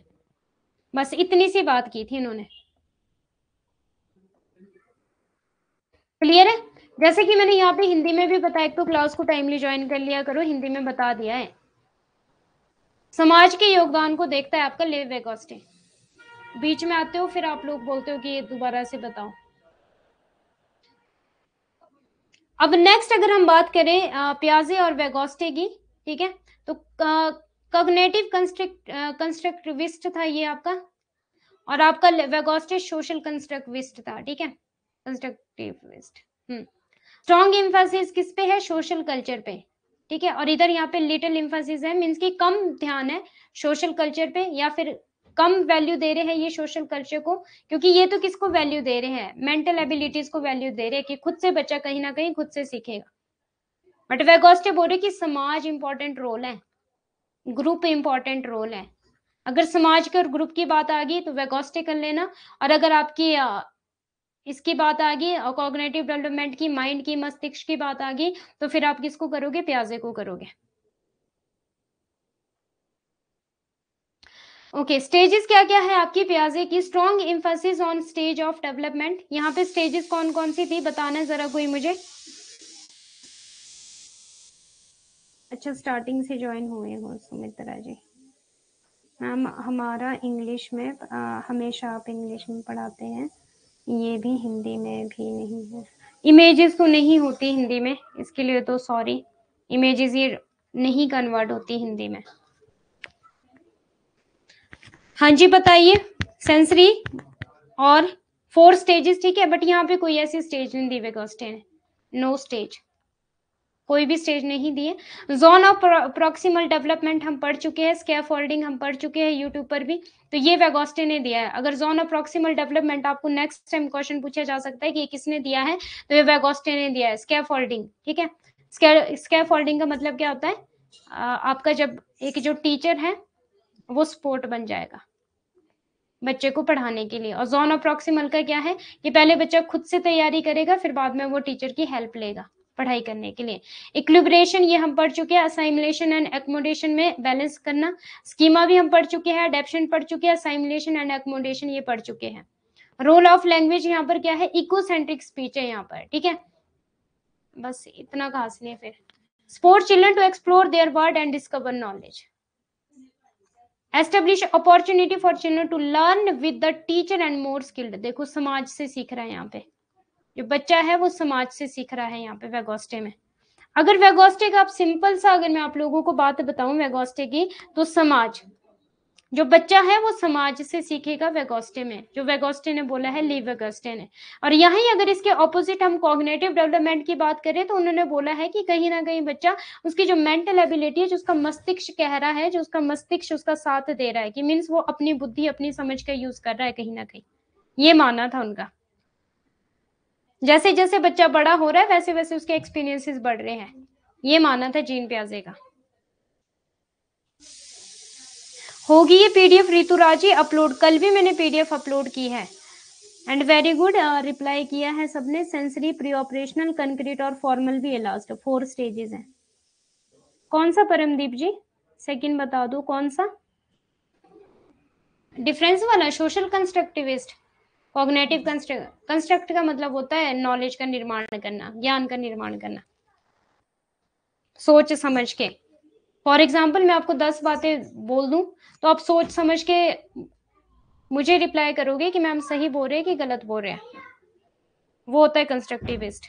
[SPEAKER 1] बस इतनी सी बात की थी इन्होंने क्लियर है जैसे कि मैंने यहाँ पे हिंदी में भी बताया एक तो क्लास को टाइमली ज्वाइन कर लिया करो हिंदी में बता दिया है समाज के योगदान को देखता है आपका लिव वेगोस्टिंग बीच में आते हो फिर आप लोग बोलते हो कि ये दोबारा से बताओ अब नेक्स्ट अगर हम बात करें प्याजे और वेगोस्टे की ठीक है तो कग्नेटिव कंस्ट्रक्ट कंस्ट्रक्टिविस्ट था ये आपका और आपका वेगोस्टे सोशल कंस्ट्रक्टिविस्ट था ठीक है कंस्ट्रक्टिविस्ट स्ट्रॉन्ग इम्फोसिस किस पे है सोशल कल्चर पे ठीक है और इधर यहाँ पे लिटिल इम्फोसिस है मीन्स की कम ध्यान है सोशल कल्चर पे या फिर कम वैल्यू दे रहे हैं ये सोशल कल्चर को क्योंकि ये तो किसको वैल्यू दे रहे हैं मेंटल एबिलिटीज को वैल्यू दे रहे हैं कि खुद से बच्चा कहीं ना कहीं खुद से सीखेगा बट वेगोस्टे बोल रहे कि समाज इंपॉर्टेंट रोल है ग्रुप इंपॉर्टेंट रोल है अगर समाज के और ग्रुप की बात आ गई तो वेगोस्टे कर लेना और अगर आपकी इसकी बात आ गई और कॉग्नेटिव डेवलपमेंट की माइंड की मस्तिष्क की बात आ गई तो फिर आप किसको करोगे प्याजे को करोगे ओके स्टेजेस क्या क्या है आपकी प्याजे की strong emphasis on stage of development यहाँ पे स्टेजेस कौन कौन सी थी बताना जरा कोई मुझे अच्छा स्टार्टिंग से ज्वाइन हुए हो सुमित्रा जी मैम हमारा इंग्लिश में आ, हमेशा आप इंग्लिश में पढ़ाते हैं ये भी हिंदी में भी नहीं है इमेजेस तो नहीं होती हिंदी में इसके लिए तो सॉरी इमेजेस ये नहीं कन्वर्ट होती हिंदी में हाँ जी बताइए सेंसरी और फोर स्टेजेस ठीक है बट यहाँ पे कोई ऐसी स्टेज नहीं दी वेगोस्टे गॉस्टेन नो स्टेज कोई भी स्टेज नहीं दिए जोन ऑफ प्रोक्सीमल डेवलपमेंट हम पढ़ चुके हैं स्केफ होल्डिंग हम पढ़ चुके हैं यूट्यूब पर भी तो ये वेगोस्टे ने दिया है अगर जोन ऑफ प्रोक्सीमल डेवलपमेंट आपको नेक्स्ट टाइम क्वेश्चन पूछा जा सकता है कि ये किसने दिया है तो ये वेगोस्टे ने दिया है स्केफ होल्डिंग ठीक है स्केफ होल्डिंग का मतलब क्या होता है आपका जब एक जो टीचर है वो स्पोर्ट बन जाएगा बच्चे को पढ़ाने के लिए और जोन अप्रोक्सीमल का क्या है कि पहले बच्चा खुद से तैयारी करेगा फिर बाद में वो टीचर की हेल्प लेगा पढ़ाई करने के लिए इक्लिब्रेशन ये हम पढ़ चुके हैं असाइमिलेशन एंड एकोमोडेशन में बैलेंस करना स्कीमा भी हम पढ़ चुके हैं अडेप्शन पढ़ चुके हैं असाइमिलेशन एंड एकोमोडेशन ये पढ़ चुके हैं रोल ऑफ लैंग्वेज यहाँ पर क्या है इकोसेंट्रिक स्पीच है यहाँ पर ठीक है बस इतना खास नहीं है फिर support children to explore their world and discover knowledge establish opportunity for children to learn with the teacher and more skilled देखो समाज से सीख रहा है यहाँ पे जो बच्चा है वो समाज से सीख रहा है यहाँ पे वेगोस्टे में अगर वेगोस्टे का आप सिंपल सा अगर मैं आप लोगों को बात बताऊं वेगोस्टे की तो समाज जो बच्चा है वो समाज से सीखेगा वेगोस्टे में जो वेगोस्टे ने बोला है ली वेगोस्टे ने और यहाँ अगर इसके ऑपोजिट हम कॉग्नेटिव डेवलपमेंट की बात करें तो उन्होंने बोला है कि कहीं ना कहीं बच्चा उसकी जो मेंटल एबिलिटी है जो उसका मस्तिष्क कह रहा है जो उसका मस्तिष्क उसका साथ दे रहा है कि मीन्स वो अपनी बुद्धि अपनी समझ का यूज कर रहा है कहीं ना कहीं ये माना था उनका जैसे जैसे बच्चा बड़ा हो रहा है वैसे वैसे उसके एक्सपीरियंसेस बढ़ रहे हैं ये माना था जीन प्याजे का होगी ये पीडीएफ ऋतुराज जी अपलोड कल भी मैंने पीडीएफ अपलोड की है एंड वेरी गुड रिप्लाई किया है सबने सेंसरी प्री ऑपरेशनल कंक्रीट और फॉर्मल भी है लास्ट फोर स्टेजेस हैं कौन सा परमदीप जी सेकंड बता दो कौन सा डिफरेंस वाला social constructivist cognitive construct construct का मतलब होता है नॉलेज का निर्माण करना ज्ञान का निर्माण करना सोच समझ के फॉर एग्जाम्पल मैं आपको दस बातें बोल दूं तो आप सोच समझ के मुझे रिप्लाई करोगे कि मैम सही बोल रहे हैं कि गलत बोल रहे हैं वो होता है कंस्ट्रक्टिविस्ट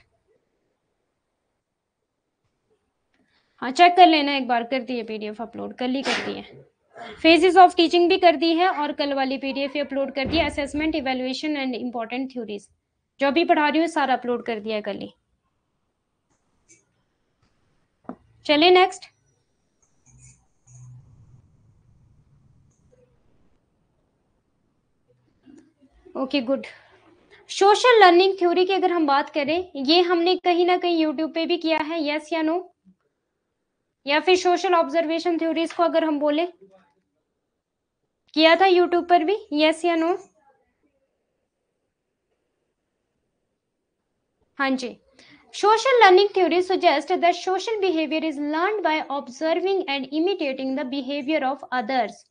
[SPEAKER 1] हाँ चेक कर लेना एक बार कर दी है पीडीएफ अपलोड कल ही कर दी है फेजेस ऑफ टीचिंग भी कर दी है और कल वाली पीडीएफ अपलोड कर दी है assessment evaluation and important theories जो भी पढ़ा रही हूँ सारा अपलोड कर दिया कल ही चलिए next okay good social learning theory की अगर हम बात करें ये हमने कहीं ना कहीं यूट्यूब पे भी किया है यस या नो या फिर सोशल ऑब्जर्वेशन थ्योरीज को अगर हम बोले किया था यूट्यूब पर भी यस या नो हाँ जी social learning theory suggest social behaviour is learn by observing and imitating the behaviour of others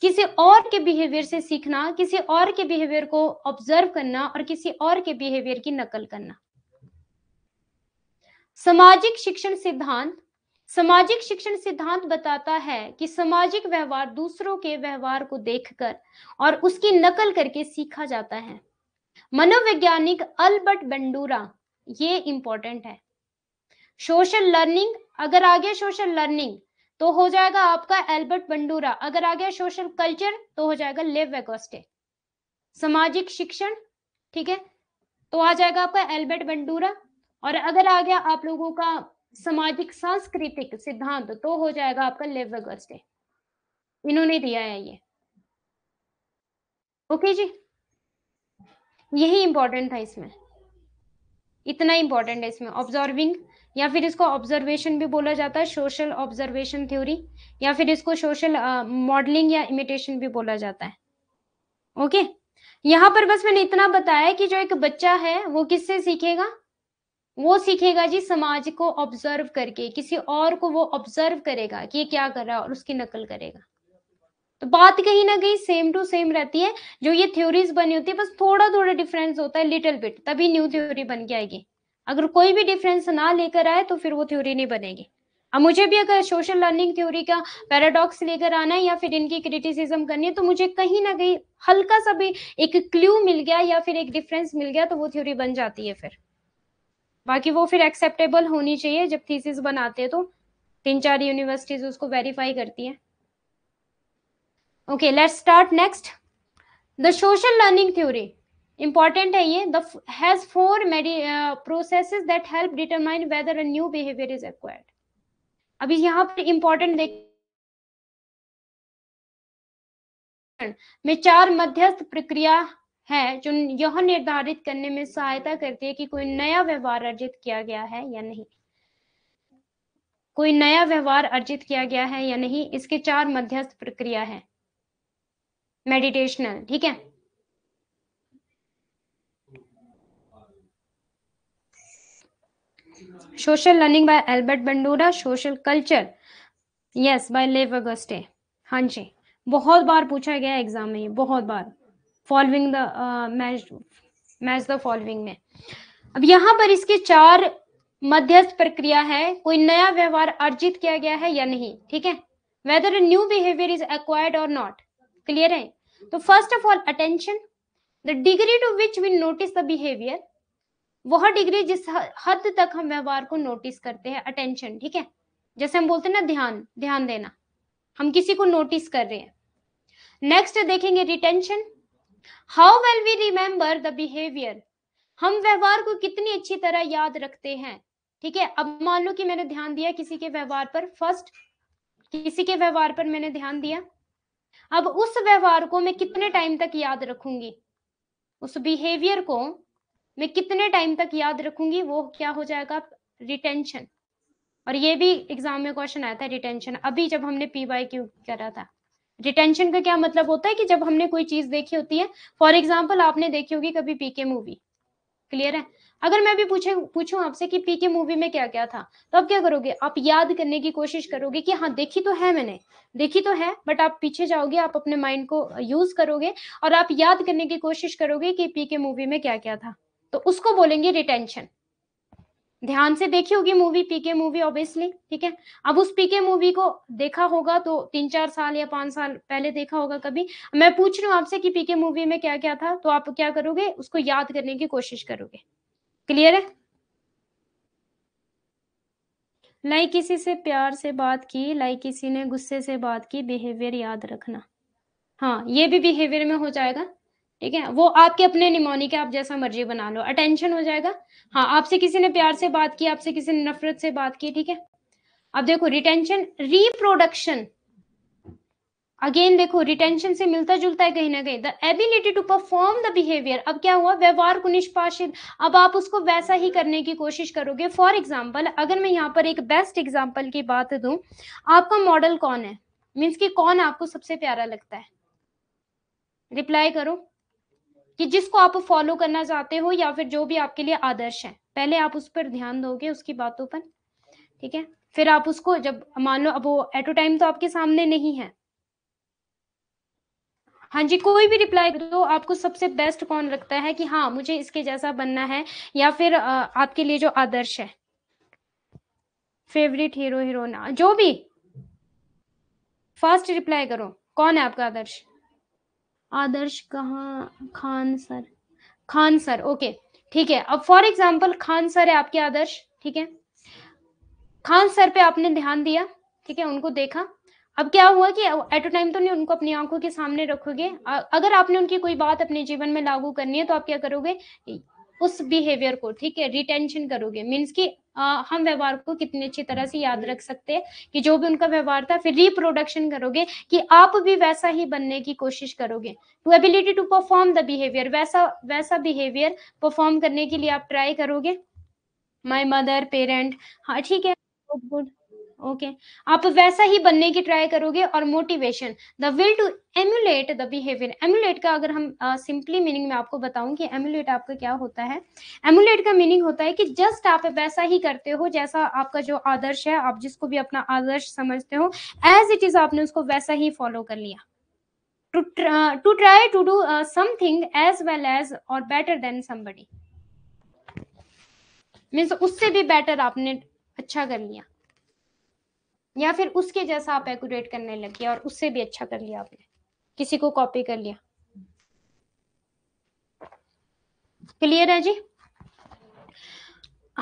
[SPEAKER 1] किसी और के बिहेवियर से सीखना किसी और के बिहेवियर को ऑब्जर्व करना और किसी और के बिहेवियर की नकल करना सामाजिक शिक्षण सिद्धांत सामाजिक शिक्षण सिद्धांत बताता है कि सामाजिक व्यवहार दूसरों के व्यवहार को देखकर और उसकी नकल करके सीखा जाता है मनोवैज्ञानिक अल्बर्ट बंडूरा ये इंपॉर्टेंट है सोशल लर्निंग अगर आगे सोशल लर्निंग तो हो जाएगा आपका एल्बर्ट बंडूरा अगर आ गया सोशल कल्चर तो हो जाएगा लेव वेगोस्टे सामाजिक शिक्षण ठीक है तो आ जाएगा आपका एल्बर्ट बंडूरा और अगर आ गया आप लोगों का सामाजिक सांस्कृतिक सिद्धांत तो हो जाएगा आपका लेव वेगोस्टे इन्होंने दिया है ये ओके जी यही इंपॉर्टेंट था इसमें इतना इंपॉर्टेंट है इसमें ऑब्जॉर्विंग या फिर इसको ऑब्जर्वेशन भी बोला जाता है सोशल ऑब्जर्वेशन थ्योरी या फिर इसको सोशल मॉडलिंग या इमिटेशन भी बोला जाता है ओके okay? यहाँ पर बस मैंने इतना बताया कि जो एक बच्चा है वो किससे सीखेगा वो सीखेगा जी समाज को ऑब्जर्व करके किसी और को वो ऑब्जर्व करेगा कि ये क्या कर रहा है और उसकी नकल करेगा तो बात कहीं ना कहीं सेम टू सेम रहती है जो ये थ्योरीज बनी होती है बस थोड़ा थोड़ा डिफरेंस होता है लिटिल बिट तभी न्यू थ्योरी बन के आएगी अगर कोई भी डिफरेंस ना लेकर आए तो फिर वो थ्योरी नहीं बनेगी अब मुझे भी अगर सोशल लर्निंग थ्योरी का पैराडॉक्स लेकर आना है या फिर इनकी क्रिटिसिज्म करनी है तो मुझे कहीं ना कहीं हल्का सा भी एक क्ल्यू मिल गया या फिर एक डिफरेंस मिल गया तो वो थ्योरी बन जाती है फिर बाकी वो फिर एक्सेप्टेबल होनी चाहिए जब थीसिस बनाते हैं तो तीन चार यूनिवर्सिटीज उसको वेरीफाई करती है okay let's start next the social learning theory important है ये that's has four process that help determine whether a new behaviour is acquired अभी यहाँ पर इंपॉर्टेंट देख में चार मध्यस्थ प्रक्रिया है जो यह निर्धारित करने में सहायता करती है कि कोई नया व्यवहार अर्जित किया गया है या नहीं कोई नया व्यवहार अर्जित किया गया है या नहीं इसके चार मध्यस्थ प्रक्रिया है मेडिटेशनल ठीक है social learning by Albert Bandura social culture yes by Lev Vygotsky हाँ जी बहुत बार पूछा गया एग्जाम में ये बहुत बार following the match match the following में अब यहाँ पर इसके चार मध्यस्थ प्रक्रिया है कोई नया व्यवहार अर्जित किया गया है या नहीं ठीक है whether a new behaviour is acquired और नॉट क्लियर है तो first of all attention the degree to which we notice the behaviour वह डिग्री जिस हद तक हम व्यवहार को नोटिस करते हैं अटेंशन ठीक है जैसे हम बोलते हैं ना ध्यान ध्यान देना हम किसी को नोटिस कर रहे हैं नेक्स्ट देखेंगे retention how well we remember the behaviour हम व्यवहार को कितनी अच्छी तरह याद रखते हैं ठीक है अब मान लो कि मैंने ध्यान दिया किसी के व्यवहार पर फर्स्ट किसी के व्यवहार पर मैंने ध्यान दिया अब उस व्यवहार को मैं कितने टाइम तक याद रखूंगी उस बिहेवियर को मैं कितने टाइम तक याद रखूंगी वो क्या हो जाएगा रिटेंशन और ये भी एग्जाम में क्वेश्चन आया था रिटेंशन अभी जब हमने पी वाई क्यू करा था रिटेंशन का क्या मतलब होता है कि जब हमने कोई चीज देखी होती है फॉर एग्जाम्पल आपने देखी होगी कभी पीके मूवी क्लियर है अगर मैं भी पूछे पूछूं आपसे कि पीके मूवी में क्या क्या था तो आप क्या करोगे आप याद करने की कोशिश करोगे कि हाँ देखी तो है मैंने देखी तो है बट आप पीछे जाओगे आप अपने माइंड को यूज करोगे और आप याद करने की कोशिश करोगे कि पीके मूवी में क्या क्या था तो उसको बोलेंगे रिटेंशन ध्यान से देखी होगी मूवी पीके मूवी ऑब्वियसली ठीक है अब उस पीके मूवी को देखा होगा तो तीन चार साल या पांच साल पहले देखा होगा कभी मैं पूछ रही हूँ आपसे कि पीके मूवी में क्या क्या था तो आप क्या करोगे उसको याद करने की कोशिश करोगे क्लियर है लाइक किसी से प्यार से बात की लाइक किसी ने गुस्से से बात की बिहेवियर याद रखना हाँ ये भी बिहेवियर में हो जाएगा ठीक है वो आपके अपने निमोनिक है आप जैसा मर्जी बना लो अटेंशन हो जाएगा हाँ आपसे किसी ने प्यार से बात की आपसे किसी ने नफरत से बात की ठीक है अब देखो रिटेंशन रिप्रोडक्शन अगेन देखो रिटेंशन से मिलता जुलता है कहीं ना कहीं the ability to perform the behaviour अब क्या हुआ व्यवहार को निष्पाषित अब आप उसको वैसा ही करने की कोशिश करोगे फॉर एग्जाम्पल अगर मैं यहाँ पर एक बेस्ट एग्जाम्पल की बात दू आपका मॉडल कौन है मीन्स की कौन आपको सबसे प्यारा लगता है रिप्लाई करो कि जिसको आप फॉलो करना चाहते हो या फिर जो भी आपके लिए आदर्श है पहले आप उस पर ध्यान दोगे उसकी बातों पर ठीक है फिर आप उसको जब मान लो अब वो एट अ टाइम तो आपके सामने नहीं है हाँ जी कोई भी रिप्लाई दो आपको सबसे बेस्ट कौन लगता है कि हाँ मुझे इसके जैसा बनना है या फिर आपके लिए जो आदर्श है फेवरेट हीरो हीरोना जो भी फर्स्ट रिप्लाई करो कौन है आपका आदर्श आदर्श कहा Khan sir Khan sir okay ठीक है अब फॉर एग्जाम्पल खान सर है आपके आदर्श ठीक है खान सर पे आपने ध्यान दिया ठीक है उनको देखा अब क्या हुआ कि एट अ टाइम तो नहीं उनको अपनी आंखों के सामने रखोगे अगर आपने उनकी कोई बात अपने जीवन में लागू करनी है तो आप क्या करोगे उस बिहेवियर को ठीक है रिटेंशन करोगे मीन्स की हम व्यवहार को कितनी अच्छी तरह से याद रख सकते हैं कि जो भी उनका व्यवहार था फिर रिप्रोडक्शन करोगे कि आप भी वैसा ही बनने की कोशिश करोगे to ability to perform the behaviour वैसा वैसा बिहेवियर परफॉर्म करने के लिए आप ट्राई करोगे माई मदर पेरेंट हाँ ठीक है गुड ओके आप वैसा ही बनने की ट्राई करोगे और motivation the will to emulate the behaviour emulate का अगर हम सिंपली uh, मीनिंग में आपको बताऊं कि एमुलेट आपका क्या होता है एमुलेट का मीनिंग होता है कि जस्ट आप वैसा ही करते हो जैसा आपका जो आदर्श है आप जिसको भी अपना आदर्श समझते हो एज इट इज आपने उसको वैसा ही फॉलो कर लिया to to try to do something as well as और बेटर देन समबडी मीन्स उससे भी बेटर आपने अच्छा कर लिया या फिर उसके जैसा आप एकट करने लगे और उससे भी अच्छा कर लिया आपने किसी को कॉपी कर लिया क्लियर है जी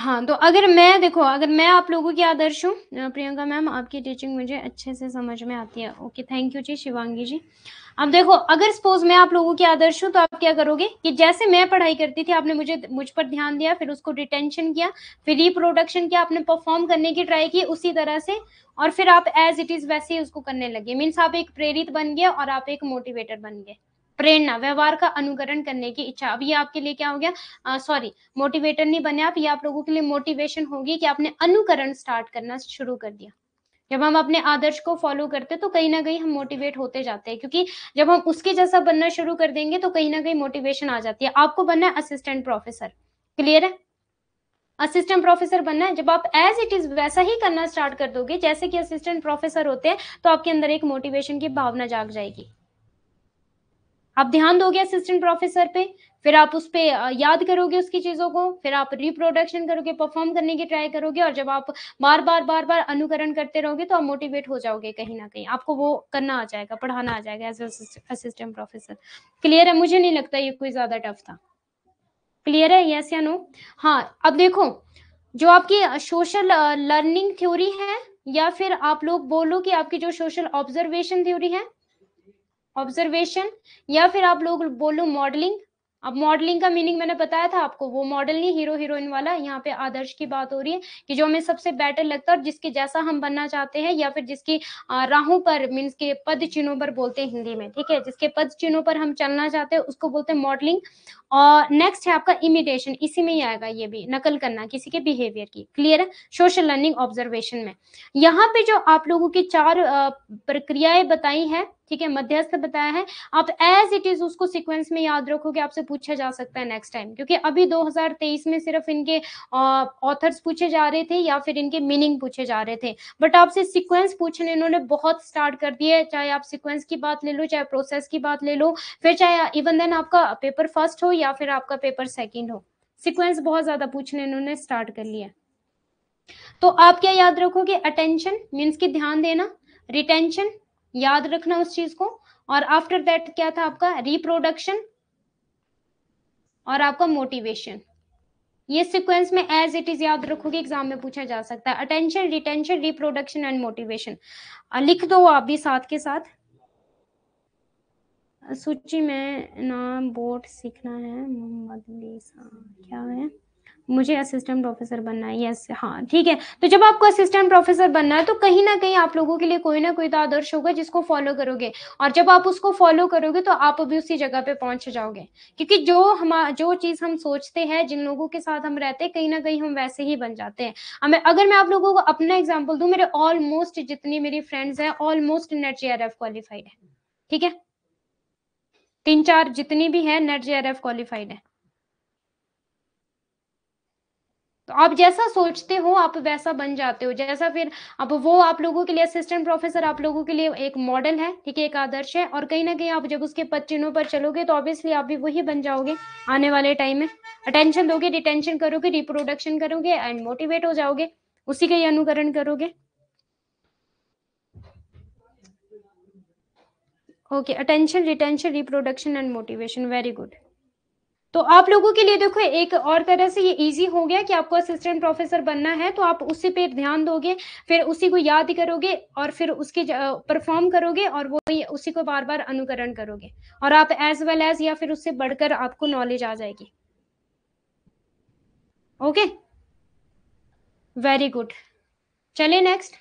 [SPEAKER 1] हाँ तो अगर मैं देखो अगर मैं आप लोगों की आदर्श हूँ प्रियंका मैम आपकी टीचिंग मुझे अच्छे से समझ में आती है ओके थैंक यू जी शिवांगी जी अब देखो अगर सपोज मैं आप लोगों की आदर्श हूं तो आप क्या करोगे कि जैसे मैं पढ़ाई करती थी आपने मुझे मुझ पर ध्यान दिया फिर उसको रिटेंशन किया फिर रिप्रोडक्शन किया आपने परफॉर्म करने की ट्राई की उसी तरह से और फिर आप एज इट इज वैसे ही उसको करने लगे मीन्स आप एक प्रेरित बन गए और आप एक मोटिवेटर बन गए प्रेरणा व्यवहार का अनुकरण करने की इच्छा अब ये आपके लिए क्या हो गया सॉरी मोटिवेटर नहीं बने आप ये आप लोगों के लिए मोटिवेशन होगी कि आपने अनुकरण स्टार्ट करना शुरू कर दिया जब हम अपने आदर्श को फॉलो करते हैं तो कहीं ना कहीं हम मोटिवेट होते जाते हैं क्योंकि जब हम उसके जैसा बनना शुरू कर देंगे तो कहीं ना कहीं मोटिवेशन आ जाती है आपको बनना है असिस्टेंट प्रोफेसर क्लियर है असिस्टेंट प्रोफेसर बनना है जब आप एज इट इज वैसा ही करना स्टार्ट कर दोगे जैसे कि असिस्टेंट प्रोफेसर होते हैं तो आपके अंदर एक मोटिवेशन की भावना जाग जाएगी आप ध्यान दोगे असिस्टेंट प्रोफेसर पे फिर आप उस पर याद करोगे उसकी चीज़ों को फिर आप रिप्रोडक्शन करोगे परफॉर्म करने की ट्राई करोगे और जब आप बार बार बार बार अनुकरण करते रहोगे तो आप मोटिवेट हो जाओगे कहीं ना कहीं आपको वो करना आ जाएगा पढ़ाना आ जाएगा एज असिस्टेंट प्रोफेसर क्लियर है मुझे नहीं लगता ये कोई ज़्यादा टफ था क्लियर है यस या नो हाँ अब देखो जो आपकी सोशल लर्निंग थ्योरी है या फिर आप लोग बोलो कि आपकी जो सोशल ऑब्जर्वेशन थ्योरी है ऑब्जर्वेशन या फिर आप लोग बोलो मॉडलिंग अब मॉडलिंग का मीनिंग मैंने बताया था आपको वो मॉडल नहीं हीरो हीरोइन वाला यहाँ पे आदर्श की बात हो रही है कि जो हमें सबसे बेटर लगता है और जिसके जैसा हम बनना चाहते हैं या फिर जिसकी राहों पर मीन्स के पद चिन्हों पर बोलते हैं हिंदी में ठीक है जिसके पद चिन्हों पर हम चलना चाहते हैं उसको बोलते हैं मॉडलिंग और नेक्स्ट है आपका इमिटेशन इसी में ही आएगा ये भी नकल करना किसी के बिहेवियर की क्लियर है सोशल लर्निंग ऑब्जर्वेशन में यहाँ पे जो आप लोगों की चार प्रक्रियाएं बताई हैं ठीक है मध्यस्थ बताया है आप एज इट इज उसको सिक्वेंस में याद रखोगे आपसे पूछा जा सकता है नेक्स्ट टाइम क्योंकि अभी 2023 में सिर्फ इनके ऑथर्स पूछे जा रहे थे या फिर इनके मीनिंग पूछे जा रहे थे बट आपसे सिक्वेंस पूछने इन्होंने बहुत स्टार्ट कर दिया है चाहे आप सिक्वेंस की बात ले लो चाहे प्रोसेस की बात ले लो फिर चाहे इवन देन आपका पेपर फर्स्ट हो या फिर आपका पेपर सेकेंड हो सिक्वेंस बहुत ज्यादा पूछने इन्होंने स्टार्ट कर लिया तो आप क्या याद रखोगे अटेंशन मीन्स की ध्यान देना रिटेंशन याद रखना उस चीज को और आफ्टर दैट क्या था आपका रिप्रोडक्शन और आपका मोटिवेशन ये सीक्वेंस में एज इट इज याद रखोगे एग्जाम में पूछा जा सकता है attention retention reproduction and motivation लिख दो आप भी साथ के साथ सूची में नाम बोर्ड सीखना है मोहम्मद क्या है मुझे असिस्टेंट प्रोफेसर बनना है यस हाँ ठीक है तो जब आपको असिस्टेंट प्रोफेसर बनना है तो कहीं ना कहीं आप लोगों के लिए कोई ना कोई तो आदर्श होगा जिसको फॉलो करोगे और जब आप उसको फॉलो करोगे तो आप अभी उसी जगह पे पहुंच जाओगे क्योंकि जो हम जो चीज हम सोचते हैं जिन लोगों के साथ हम रहते हैं कहीं ना कहीं हम वैसे ही बन जाते हैं हमें अगर मैं आप लोगों को अपना एग्जाम्पल दू मेरे ऑलमोस्ट जितनी मेरी फ्रेंड्स है ऑलमोस्ट नेट जी क्वालिफाइड है ठीक है तीन चार जितनी भी है नेट जी क्वालिफाइड है तो आप जैसा सोचते हो आप वैसा बन जाते हो जैसा फिर अब वो आप लोगों के लिए असिस्टेंट प्रोफेसर आप लोगों के लिए एक मॉडल है ठीक है एक आदर्श है और कहीं ना कहीं आप जब उसके पद चिन्हों पर चलोगे तो ऑब्वियसली आप भी वही बन जाओगे आने वाले टाइम में अटेंशन दोगे डिटेंशन करोगे रिप्रोडक्शन करोगे एंड मोटिवेट हो जाओगे उसी का ही अनुकरण करोगे okay attention retention reproduction and motivation very good तो आप लोगों के लिए देखो एक और तरह से ये इजी हो गया कि आपको असिस्टेंट प्रोफेसर बनना है तो आप उसी पे ध्यान दोगे फिर उसी को याद करोगे और फिर उसके परफॉर्म करोगे और वो उसी को बार बार अनुकरण करोगे और आप एज वेल एज या फिर उससे बढ़कर आपको नॉलेज आ जाएगी ओके वेरी गुड चलिए नेक्स्ट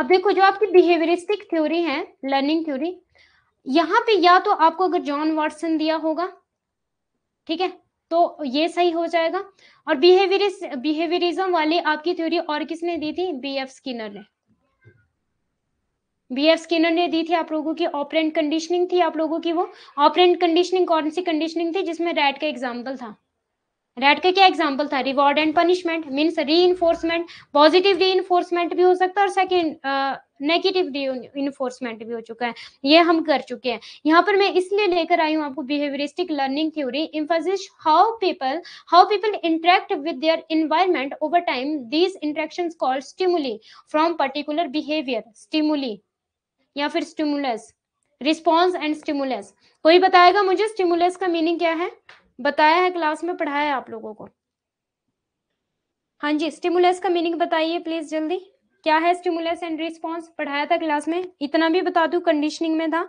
[SPEAKER 1] अब देखो जो आपकी बिहेवियरिस्टिक थ्योरी है लर्निंग थ्योरी यहाँ पे या तो आपको अगर जॉन वाटसन दिया होगा ठीक है तो ये सही हो जाएगा और बिहेवियरिस बिहेवियरिज्म वाली आपकी थ्योरी और किसने दी थी बी एफ स्किनर ने बी एफ स्किनर ने दी थी आप लोगों की ऑपरेंट कंडीशनिंग थी आप लोगों की वो ऑपरेंट कंडीशनिंग कौन सी कंडीशनिंग थी जिसमें रेड का एग्जाम्पल था रेड का क्या एग्जाम्पल था reward and punishment means reinforcement positive reinforcement भी हो सकता है और सेकेंड नेगेटिव इन्फोर्समेंट भी हो चुका है ये हम कर चुके हैं यहाँ पर मैं इसलिए लेकर आई हूँ आपको behaviouristic learning theory emphasis how people how people interact with their environment over time these interaction call stimuli from particular behaviour stimuli या फिर स्टिमुलस रिस्पॉन्स एंड स्टिमुलस कोई बताएगा मुझे स्टिमुलस का मीनिंग क्या है बताया है क्लास में पढ़ाया है आप लोगों को हाँ जी स्टिमुलस का मीनिंग बताइए प्लीज जल्दी क्या है स्टिमुलस एंड रिस्पॉन्स पढ़ाया था क्लास में इतना भी बता दू कंडीशनिंग में था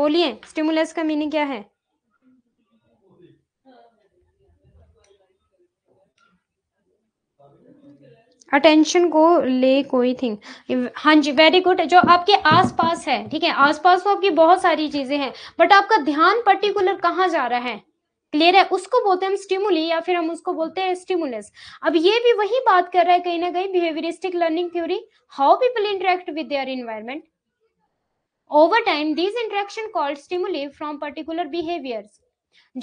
[SPEAKER 1] बोलिए स्टिमुलस का मीनिंग क्या है अटेंशन को ले कोई थिंग हाँ जी वेरी गुड जो आपके आसपास है ठीक है आसपास तो आपकी बहुत सारी चीजें हैं बट आपका ध्यान पर्टिकुलर कहाँ जा रहा है क्लियर है उसको बोलते हैं हम स्टिमुली या फिर हम उसको बोलते हैं स्टिमुलस अब ये भी वही बात कर रहा है कहीं ना कहीं behaviouristic learning theory how people interact with their environment over time this interaction called stimuli from particular behaviours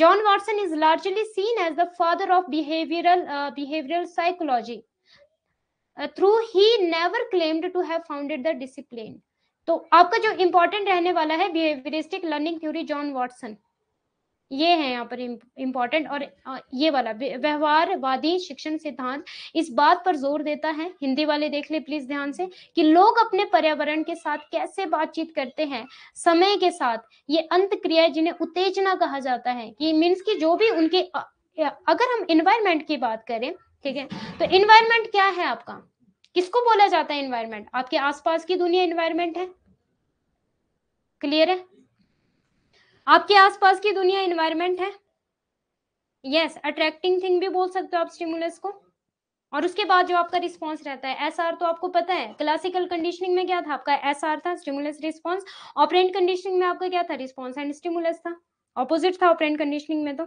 [SPEAKER 1] John Watson is largely seen as the father of behavioural behavioural psychology through he never claimed to have founded the discipline तो आपका जो इंपॉर्टेंट रहने वाला है behaviouristic learning theory John Watson ये है यहाँ पर इम्पोर्टेंट और ये वाला व्यवहारवादी शिक्षण सिद्धांत इस बात पर जोर देता है हिंदी वाले देख ले प्लीज ध्यान से कि लोग अपने पर्यावरण के साथ कैसे बातचीत करते हैं समय के साथ ये अंत क्रिया जिन्हें उत्तेजना कहा जाता है कि मीन्स की जो भी उनके अगर हम इन्वायरमेंट की बात करें ठीक है तो इन्वायरमेंट क्या है आपका किसको बोला जाता है इन्वायरमेंट आपके आसपास की दुनिया इन्वायरमेंट है क्लियर है आपके आसपास की दुनिया इन्वायरमेंट है यस अट्रैक्टिंग थिंग भी बोल सकते हो आप स्टिमुलस को और उसके बाद जो आपका रिस्पॉन्स रहता है एस तो आपको पता है क्लासिकल कंडीशनिंग में क्या था आपका एस था स्टिमुलस रिस्पॉन्स ऑपरेंट कंडीशनिंग में आपका क्या था रिस्पॉन्स एंड स्टिमुलस था ऑपोजिट था ऑपरेंट कंडीशनिंग में तो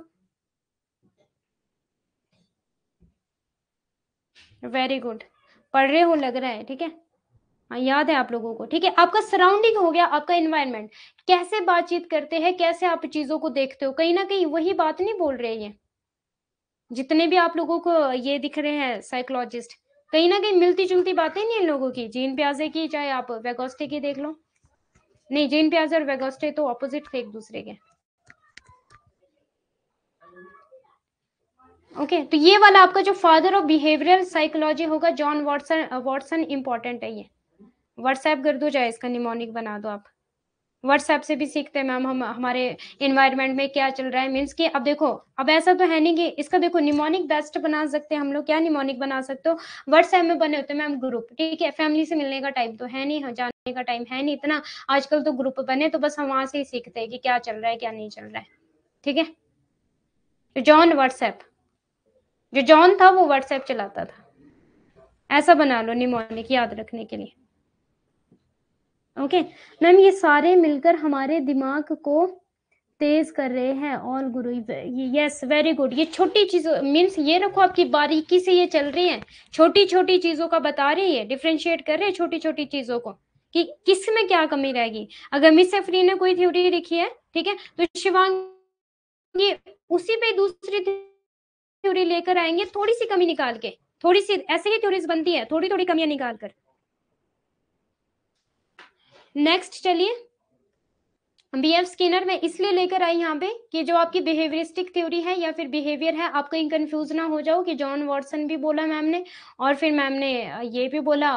[SPEAKER 1] वेरी गुड पढ़ रहे हो लग रहा है ठीक है हाँ, याद है आप लोगों को ठीक है आपका सराउंडिंग हो गया आपका इन्वायरमेंट कैसे बातचीत करते हैं कैसे आप चीजों को देखते हो कहीं ना कहीं वही बात नहीं बोल रहे ये जितने भी आप लोगों को ये दिख रहे हैं साइकोलॉजिस्ट कहीं ना कहीं मिलती जुलती बातें नहीं इन लोगों की जीन प्याजे की चाहे आप वेगोस्टे की देख लो नहीं जीन प्याजे और वेगोस्टे तो ऑपोजिट थे एक दूसरे के ओके okay, तो ये वाला आपका जो फादर ऑफ बिहेवियरल साइकोलॉजी होगा जॉन वॉटसन वॉटसन इंपॉर्टेंट है ये व्हाट्सएप कर दो चाहे इसका निमोनिक बना दो आप व्हाट्सएप से भी सीखते हैं मैम हम हमारे इन्वायरमेंट में क्या चल रहा है मीन्स कि अब देखो अब ऐसा तो है नहीं कि इसका देखो निमोनिक बेस्ट बना सकते हैं हम लोग क्या निमोनिक बना सकते हो व्हाट्सएप में बने होते हैं मैम ग्रुप ठीक है फैमिली से मिलने का टाइम तो है नहीं हाँ, जाने का टाइम है नहीं इतना आजकल तो ग्रुप बने तो बस हम वहां से ही सीखते हैं कि क्या चल रहा है क्या नहीं चल रहा है ठीक है जॉन व्हाट्सएप जो जॉन था वो व्हाट्सएप चलाता था ऐसा बना लो निमोनिक याद रखने के लिए ओके मैम ये सारे मिलकर हमारे दिमाग को तेज कर रहे हैं ऑल गुरु यस वेरी गुड ये छोटी चीजों मीन्स ये रखो आपकी बारीकी से ये चल रही है छोटी छोटी चीजों का बता रही है डिफ्रेंशिएट कर रहे हैं छोटी छोटी चीजों को कि किस में क्या कमी रहेगी अगर मिस एफरी ने कोई थ्योरी लिखी है ठीक है तो शिवांग उसी पे दूसरी थ्योरी लेकर आएंगे थोड़ी सी कमी निकाल के थोड़ी सी ऐसे ही थ्योरीज बनती है थोड़ी थोड़ी कमियां निकाल कर नेक्स्ट चलिए बी एफ स्किनर मैं इसलिए लेकर आई यहाँ पे कि जो आपकी बिहेवियरिस्टिक थ्योरी है या फिर बिहेवियर है आप कहीं कंफ्यूज ना हो जाओ कि जॉन वॉटसन भी बोला मैम ने और फिर मैम ने ये भी बोला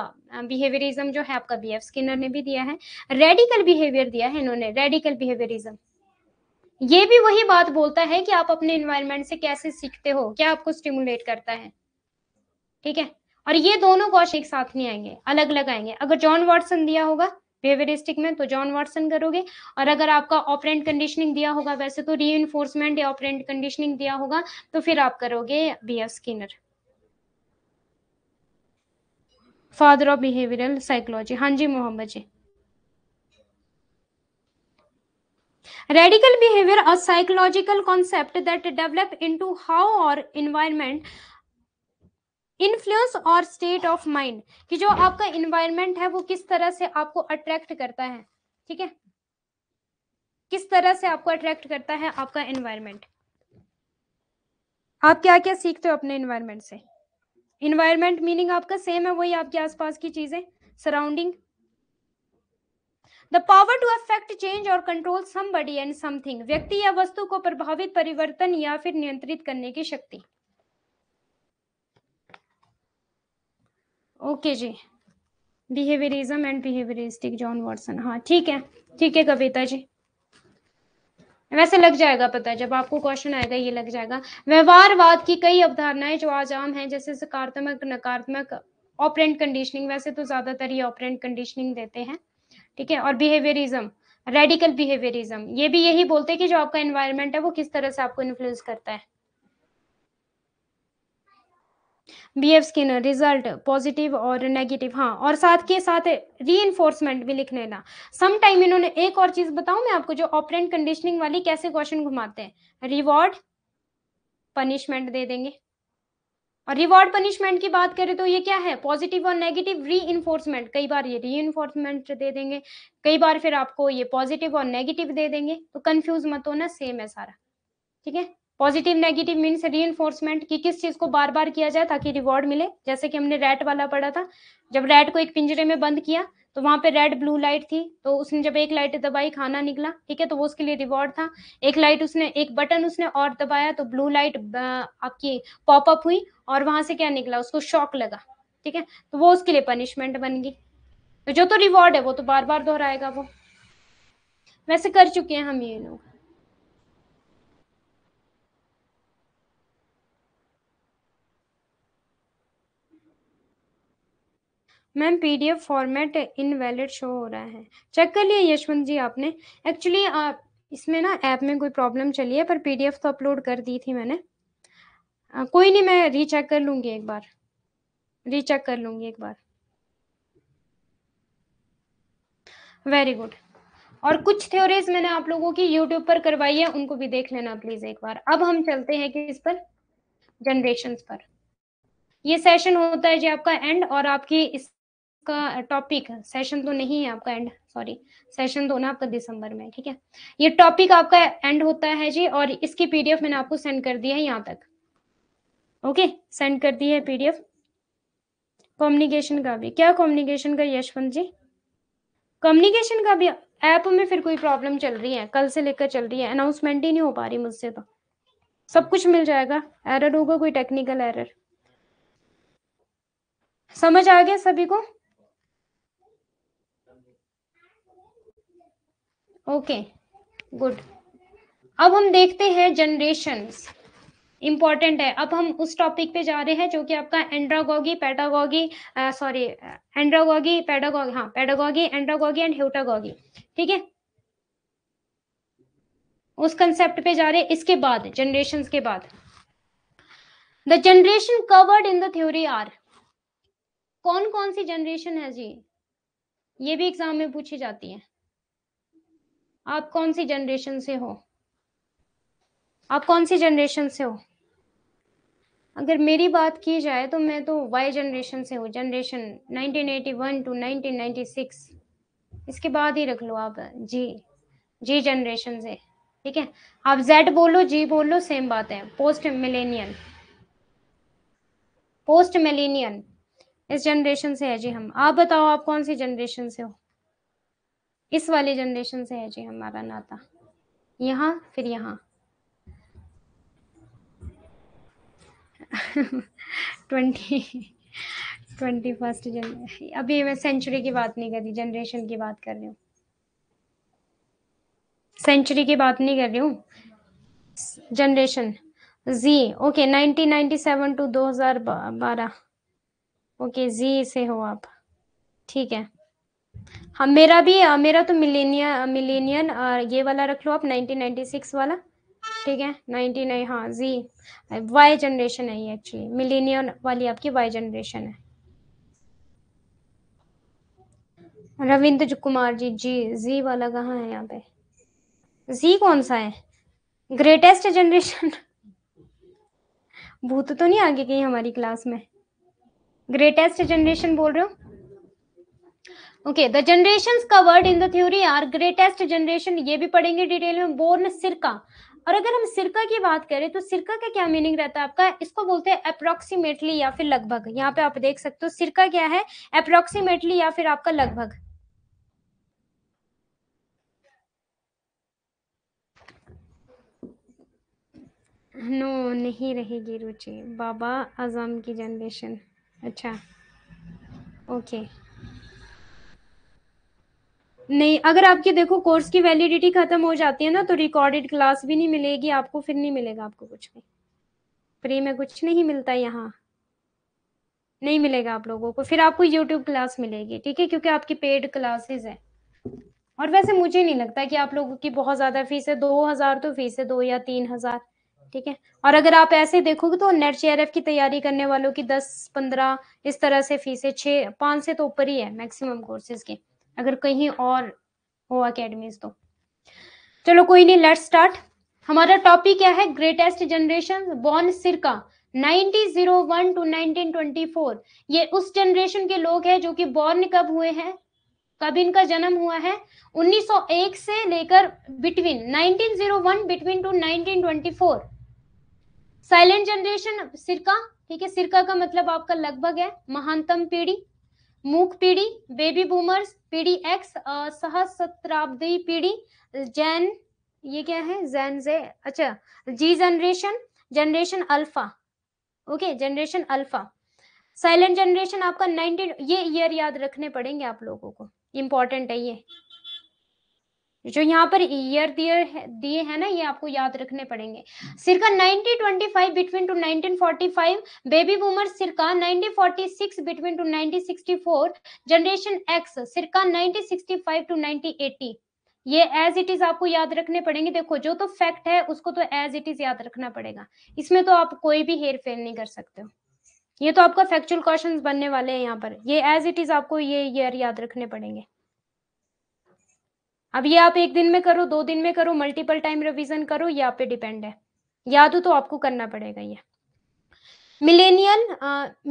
[SPEAKER 1] बिहेवियरिज्म जो है आपका बी एफ स्किनर ने भी दिया है रेडिकल बिहेवियर दिया है इन्होंने रेडिकल बिहेवियरिज्म ये भी वही बात बोलता है कि आप अपने इन्वायरमेंट से कैसे सीखते हो क्या आपको स्टिमुलेट करता है ठीक है और ये दोनों क्वेश्चन एक साथ नहीं आएंगे अलग अलग आएंगे अगर जॉन वॉटसन दिया होगा बिहेवियरिस्टिक में तो जॉन वाटसन करोगे और अगर आपका ऑपरेंट कंडीशनिंग दिया होगा वैसे तो री एनफोर्समेंट या ऑपरेंट कंडीशनिंग दिया होगा तो फिर आप करोगे B F Skinner father of behavioural psychology हाँ जी Mohammad ji radical behaviour a psychological concept that develop into how और environment इन्फ्लुएंस और स्टेट ऑफ माइंड कि जो आपका इन्वायरमेंट है वो किस तरह से आपको अट्रैक्ट करता है ठीक है किस तरह से आपको अट्रैक्ट करता है आपका इन्वायरमेंट आप क्या क्या सीखते हो अपने इन्वायरमेंट से इन्वायरमेंट मीनिंग आपका सेम है वही आपके आसपास की चीजें surrounding the power to affect change और control somebody and something व्यक्ति या वस्तु को प्रभावित परिवर्तन या फिर नियंत्रित करने की शक्ति ओके जी behaviourism and behaviouristic John Watson हाँ ठीक है ठीक है कविता जी वैसे लग जाएगा पता जब आपको क्वेश्चन आएगा ये लग जाएगा व्यवहारवाद की कई अवधारणाएं जो आज आम है जैसे सकारात्मक नकारात्मक ऑपरेंट कंडीशनिंग वैसे तो ज्यादातर ये ऑपरेंट कंडीशनिंग देते हैं ठीक है और बिहेवियरिज्म रेडिकल बिहेवियरिज्म ये भी यही बोलते हैं कि जो आपका एनवायरमेंट है वो किस तरह से आपको इन्फ्लुएंस करता है बी स्किन रिजल्ट पॉजिटिव और नेगेटिव हाँ और साथ के साथ री भी लिख लेना सम टाइम इन्होंने एक और चीज बताऊं मैं आपको जो ऑपरेंट कंडीशनिंग वाली कैसे क्वेश्चन घुमाते हैं रिवॉर्ड पनिशमेंट दे देंगे और रिवॉर्ड पनिशमेंट की बात करें तो ये क्या है पॉजिटिव और नेगेटिव री कई बार ये री दे देंगे कई बार फिर आपको ये पॉजिटिव और नेगेटिव दे देंगे तो कंफ्यूज मत होना सेम है सारा ठीक है positive negative means reinforcement की किस चीज को बार बार किया जाए ताकि रिवॉर्ड मिले जैसे कि हमने रेड वाला पढ़ा था जब रेड को एक पिंजरे में बंद किया तो वहां पे रेड ब्लू लाइट थी तो उसने जब एक लाइट दबाई खाना निकला ठीक है तो वो उसके लिए रिवॉर्ड था एक लाइट उसने एक बटन उसने और दबाया तो ब्लू लाइट आपकी पॉपअप हुई और वहां से क्या निकला उसको शॉक लगा ठीक है तो वो उसके लिए पनिशमेंट बन गई तो जो तो रिवॉर्ड है वो तो बार बार दोहराएगा वो वैसे कर चुके हैं हम ये लोग ma'am PDF format invalid show हो रहा है चेक कर लिया यशवंत जी आपने एक्चुअली आप इसमें ना ऐप में कोई प्रॉब्लम चली है पर पीडीएफ तो अपलोड कर दी थी मैंने आ, कोई नहीं मैं रीचेक कर लूंगी एक बार रीचेक कर लूंगी एक बार वेरी गुड और कुछ थ्योरीज मैंने आप लोगों की यूट्यूब पर करवाई है उनको भी देख लेना प्लीज एक बार अब हम चलते हैं कि इस पर जनरेशन पर ये सेशन होता है जी आपका एंड और आपकी इस आपका टॉपिक सेशन तो नहीं है आपका एंड सॉरी सेशन तो ना आपका दिसंबर में ठीक है ये टॉपिक आपका एंड होता है जी और इसकी पीडीएफ मैंने आपको सेंड कर दी है यहाँ तक ओके सेंड कर दी है पीडीएफ कम्युनिकेशन का भी क्या कम्युनिकेशन का यशवंत जी कम्युनिकेशन का भी ऐप में फिर कोई प्रॉब्लम चल रही है कल से लेकर चल रही है अनाउंसमेंट ही नहीं हो पा रही मुझसे तो सब कुछ मिल जाएगा एरर होगा कोई टेक्निकल एरर समझ आ गया सभी को ओके गुड अब हम देखते हैं जनरेशन इम्पॉर्टेंट है अब हम उस टॉपिक पे जा रहे हैं जो कि आपका andragogy pedagogy sorry andragogy pedagogy हाँ पैडागोगी एंड्रागोगी एंड ह्यूटागोगी ठीक है उस कंसेप्ट पे जा रहे हैं इसके बाद जनरेशन के बाद the generation covered in the theory are कौन कौन सी जनरेशन है जी ये भी एग्जाम में पूछी जाती है आप कौन सी जनरेशन से हो आप कौन सी जनरेशन से हो अगर मेरी बात की जाए तो मैं तो वाई जनरेशन से हूँ जनरेशन 1981 टू 1996 इसके बाद ही रख लो आप जी जी जनरेशन से ठीक है आप जेड बोलो जी बोलो सेम बात है पोस्ट मिलेनियन पोस्ट मिलेनियन इस जनरेशन से है जी हम आप बताओ आप कौन सी जनरेशन से हो इस वाले जनरेशन से है जी हमारा नाता यहाँ फिर यहाँ ट्वेंटी ट्वेंटी फर्स्ट जन अभी मैं सेंचुरी की बात नहीं कर रही जनरेशन की बात कर रही हूँ सेंचुरी की बात नहीं कर रही हूँ जनरेशन जी okay nineteen ninety seven two दो हजार बारह ओके जी से हो आप ठीक है हाँ मेरा भी मेरा तो मिलेनिया मिलेनियन ये वाला रख लो आप 1996 वाला ठीक है 99 हाँ जी वाई जनरेशन है ये एक्चुअली मिलेनियन वाली आपकी वाई जनरेशन है रविंद्र कुमार जी जी जी वाला कहाँ है यहाँ पे जी कौन सा है ग्रेटेस्ट जनरेशन भूत तो नहीं आगे कहीं हमारी क्लास में ग्रेटेस्ट जनरेशन बोल रहे हो okay the generation covered in the theory are greatest generation ये भी पढ़ेंगे डिटेल में बोर्न सिरका और अगर हम सिरका की बात करें तो सिरका का क्या मीनिंग रहता है आपका इसको बोलते हैं अप्रोक्सीमेटली या फिर लगभग यहाँ पे आप देख सकते हो सिरका क्या है अप्रोक्सीमेटली या फिर आपका लगभग नो no, नहीं रहेगी रुचि बाबा आजम की जनरेशन अच्छा ओके okay. नहीं अगर आपके देखो कोर्स की वैलिडिटी खत्म हो जाती है ना तो रिकॉर्डेड क्लास भी नहीं मिलेगी आपको फिर नहीं मिलेगा आपको कुछ भी फ्री में कुछ नहीं मिलता यहाँ नहीं मिलेगा आप लोगों को फिर आपको यूट्यूब क्लास मिलेगी ठीक है क्योंकि आपकी पेड क्लासेस है और वैसे मुझे नहीं लगता कि आप लोगों की बहुत ज्यादा फीस है दो हजार तो फीस है दो या तीन हजार ठीक है और अगर आप ऐसे देखोगे तो नेट जे की तैयारी करने वालों की दस पंद्रह इस तरह से फीस है छ पांच से तो ऊपर ही है मैक्सिमम कोर्सेज की अगर कहीं और हो अकेडमीज तो चलो कोई नहीं लेट स्टार्ट हमारा टॉपिक क्या है ग्रेटेस्ट जनरेशन बॉर्न सिरका 1901 टू 1924 ये उस जनरेशन के लोग हैं जो कि बॉर्न कब हुए हैं कब इनका जन्म हुआ है 1901 से लेकर between 1901 between two 1924 silent generation circa ठीक है सिरका का मतलब आपका लगभग है महानतम पीढ़ी मूक पीढ़ी बेबी बूमर्स पीढ़ी एक्स सहस्त्राब्दी पीढ़ी जैन ये क्या है जैन जे अच्छा जी generation generation alpha okay generation alpha silent generation आपका नाइनटीन ये ईयर याद रखने पड़ेंगे आप लोगों को इंपॉर्टेंट है ये जो यहाँ पर ईयर दियर दिए है ना ये आपको याद रखने पड़ेंगे सिरका 1925 बिटवीन टू 1945 बेबी बूमर सिरका 1946 बिटवीन टू 1964 जनरेशन एक्स सिरका 1965 टू 1980 ये एज इट इज आपको याद रखने पड़ेंगे देखो जो तो फैक्ट है उसको तो एज इट इज याद रखना पड़ेगा इसमें तो आप कोई भी हेर फेर नहीं कर सकते हो ये तो आपका फैक्चुअल क्वेश्चंस बनने वाले हैं यहाँ पर ये एज इट इज आपको ये ईयर याद रखने पड़ेंगे अब ये आप एक दिन में करो दो दिन में करो मल्टीपल टाइम रिवीजन करो ये आप पे डिपेंड है याद हो तो आपको करना पड़ेगा ये मिलेनियल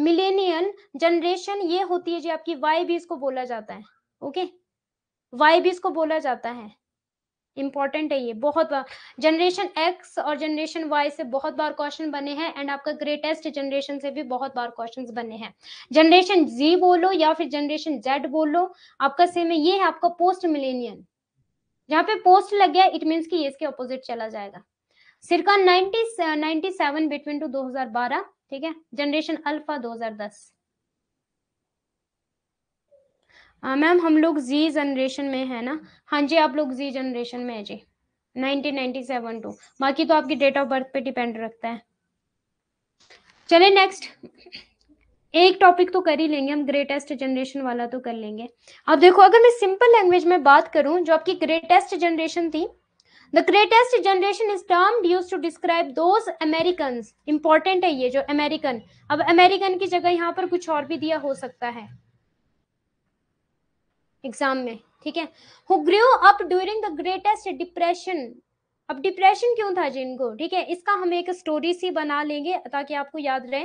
[SPEAKER 1] मिलेनियल जनरेशन ये होती है जी आपकी वाई भी इसको बोला जाता है ओके वाई भी इसको बोला जाता है इंपॉर्टेंट है ये बहुत बार जनरेशन एक्स और जनरेशन वाई से बहुत बार क्वेश्चन बने हैं एंड आपका ग्रेटेस्ट जनरेशन से भी बहुत बार क्वेश्चन बने हैं जनरेशन जी बोलो या फिर जनरेशन जेड बोलो आपका सेम है ये है आपका पोस्ट मिलेनियल जहां पे पोस्ट लग गया इट मीन कि इसके ऑपोजिट चला जाएगा सिरका नाइनटी सेवन बिटवीन टू 2012 ठीक है जनरेशन अल्फा 2010 मैम हम लोग जी जनरेशन में है ना हाँ जी आप लोग जी जनरेशन में है जी 1997 टू बाकी तो आपकी डेट ऑफ बर्थ पे डिपेंड रखता है चले नेक्स्ट एक टॉपिक तो कर ही लेंगे हम ग्रेटेस्ट जनरेशन वाला तो कर लेंगे अब देखो अगर मैं सिंपल लैंग्वेज में बात करूं जो आपकी ग्रेटेस्ट जनरेशन थी the greatest generation is term use to describe those American important है ये जो अमेरिकन अब अमेरिकन की जगह यहाँ पर कुछ और भी दिया हो सकता है एग्जाम में ठीक है who grow up during the greatest depression अब डिप्रेशन क्यों था जिनको ठीक है इसका हम एक स्टोरी सी बना लेंगे ताकि आपको याद रहे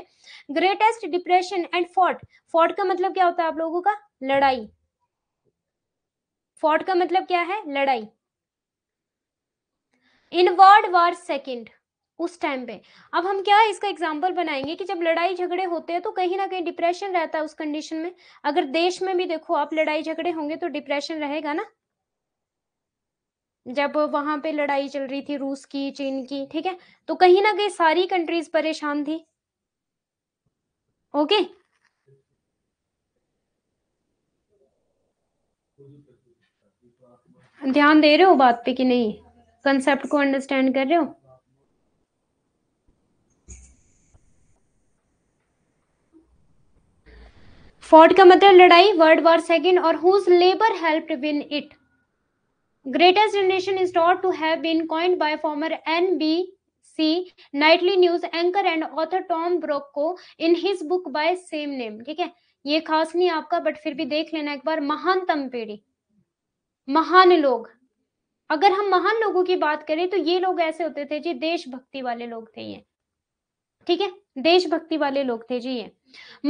[SPEAKER 1] greatest depression and fought fought का मतलब क्या होता है आप लोगों का लड़ाई फोर्ट का मतलब क्या है लड़ाई इन वर्ल्ड वार सेकेंड उस टाइम पे अब हम क्या इसका एग्जाम्पल बनाएंगे कि जब लड़ाई झगड़े होते हैं तो कहीं ना कहीं डिप्रेशन रहता है उस कंडीशन में अगर देश में भी देखो आप लड़ाई झगड़े होंगे तो डिप्रेशन रहेगा ना जब वहां पे लड़ाई चल रही थी रूस की चीन की ठीक है तो कहीं ना कहीं सारी कंट्रीज परेशान थी ओके ध्यान दे रहे हो बात पे कि नहीं कंसेप्ट को अंडरस्टैंड कर रहे हो फोर्ट का मतलब लड़ाई वर्ल्ड वॉर सेकेंड और whose labour help win it greatest generation is thought to have been coined by former NBC nightly news anchor and author Tom Brokaw को in his book by same ठीक है ये खास नहीं आपका बट फिर भी देख लेना एक बार महानतम पीढ़ी महान लोग अगर हम महान लोगों की बात करें तो ये लोग ऐसे होते थे जी देशभक्ति वाले लोग थे ये ठीक है देशभक्ति वाले लोग थे जी ये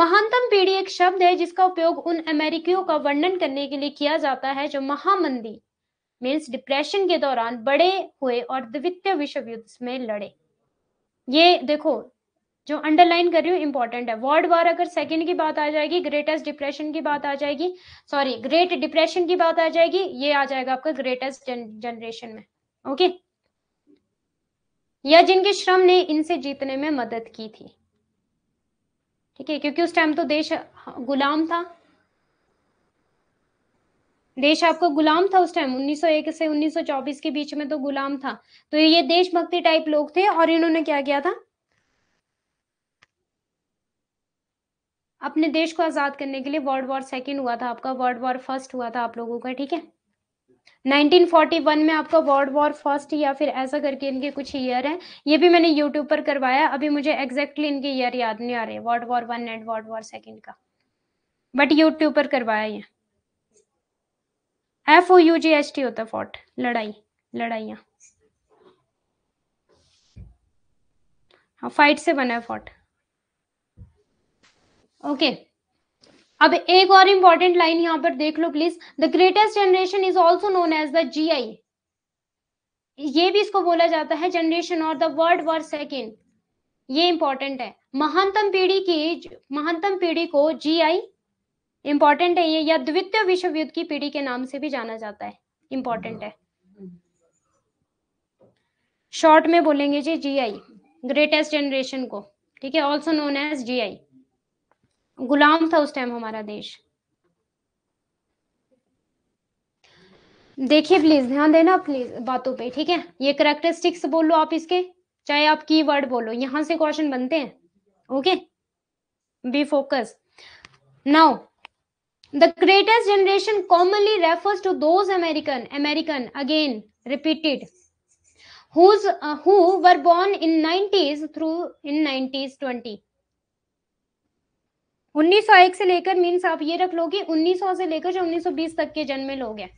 [SPEAKER 1] महानतम पीढ़ी एक शब्द है जिसका उपयोग उन अमेरिकियों का वर्णन करने के लिए किया जाता है जो महामंदी मीन्स डिप्रेशन के दौरान बड़े हुए और द्वितीय विश्व युद्ध में लड़े ये देखो जो अंडरलाइन कर रही हूँ इंपॉर्टेंट है वर्ल्ड वार अगर सेकंड की बात आ जाएगी ग्रेटेस्ट डिप्रेशन की बात आ जाएगी सॉरी ग्रेट डिप्रेशन की बात आ जाएगी ये आ जाएगा आपका ग्रेटेस्ट जनरेशन में ओके okay? या जिनके श्रम ने इनसे जीतने में मदद की थी ठीक है क्योंकि उस टाइम तो देश गुलाम था देश आपका गुलाम था उस टाइम 1901 से 1924 के बीच में तो गुलाम था तो ये देशभक्ति टाइप लोग थे और इन्होंने क्या किया था अपने देश को आजाद करने के लिए वर्ल्ड वॉर सेकेंड हुआ था आपका वर्ल्ड वॉर फर्स्ट हुआ था आप लोगों का ठीक है 1941 में आपका वर्ल्ड वॉर फर्स्ट या फिर ऐसा करके इनके कुछ ईयर हैं ये भी मैंने यूट्यूब पर करवाया अभी मुझे एग्जैक्टली इनके ईयर याद नहीं आ रहे World War one and World War second का बट यूट्यूब पर करवाया ये F O U G H T होता है फोर्ट लड़ाई लड़ाइया फाइट हाँ, से बना है फोर्ट ओके अब एक और इंपॉर्टेंट लाइन यहां पर देख लो please the greatest generation is also known as the G I ये भी इसको बोला जाता है जनरेशन और द वर्ल्ड वर सेकेंड ये इंपॉर्टेंट है महानतम पीढ़ी की महानतम पीढ़ी को जी आई इम्पॉर्टेंट है ये या द्वितीय विश्व युद्ध की पीढ़ी के नाम से भी जाना जाता है इंपॉर्टेंट हम्म। है शॉर्ट में बोलेंगे जी जी आई ग्रेटेस्ट जनरेशन को ठीक है ऑल्सो नोन एज आई गुलाम था उस टाइम हमारा देश देखिए प्लीज ध्यान देना प्लीज बातों पे ठीक है ये करेक्टरिस्टिक्स बोलो आप इसके चाहे आप की वर्ड बोलो यहां से क्वेश्चन बनते हैं okay be focus now The greatest generation commonly refers to those American, American again repeated, who's uh, who were born in 90s through in 90s 20. 1901 से लेकर मीन्स आप ये रख लो कि 1900 से लेकर जो 1920 तक के जन्मे लोग हैं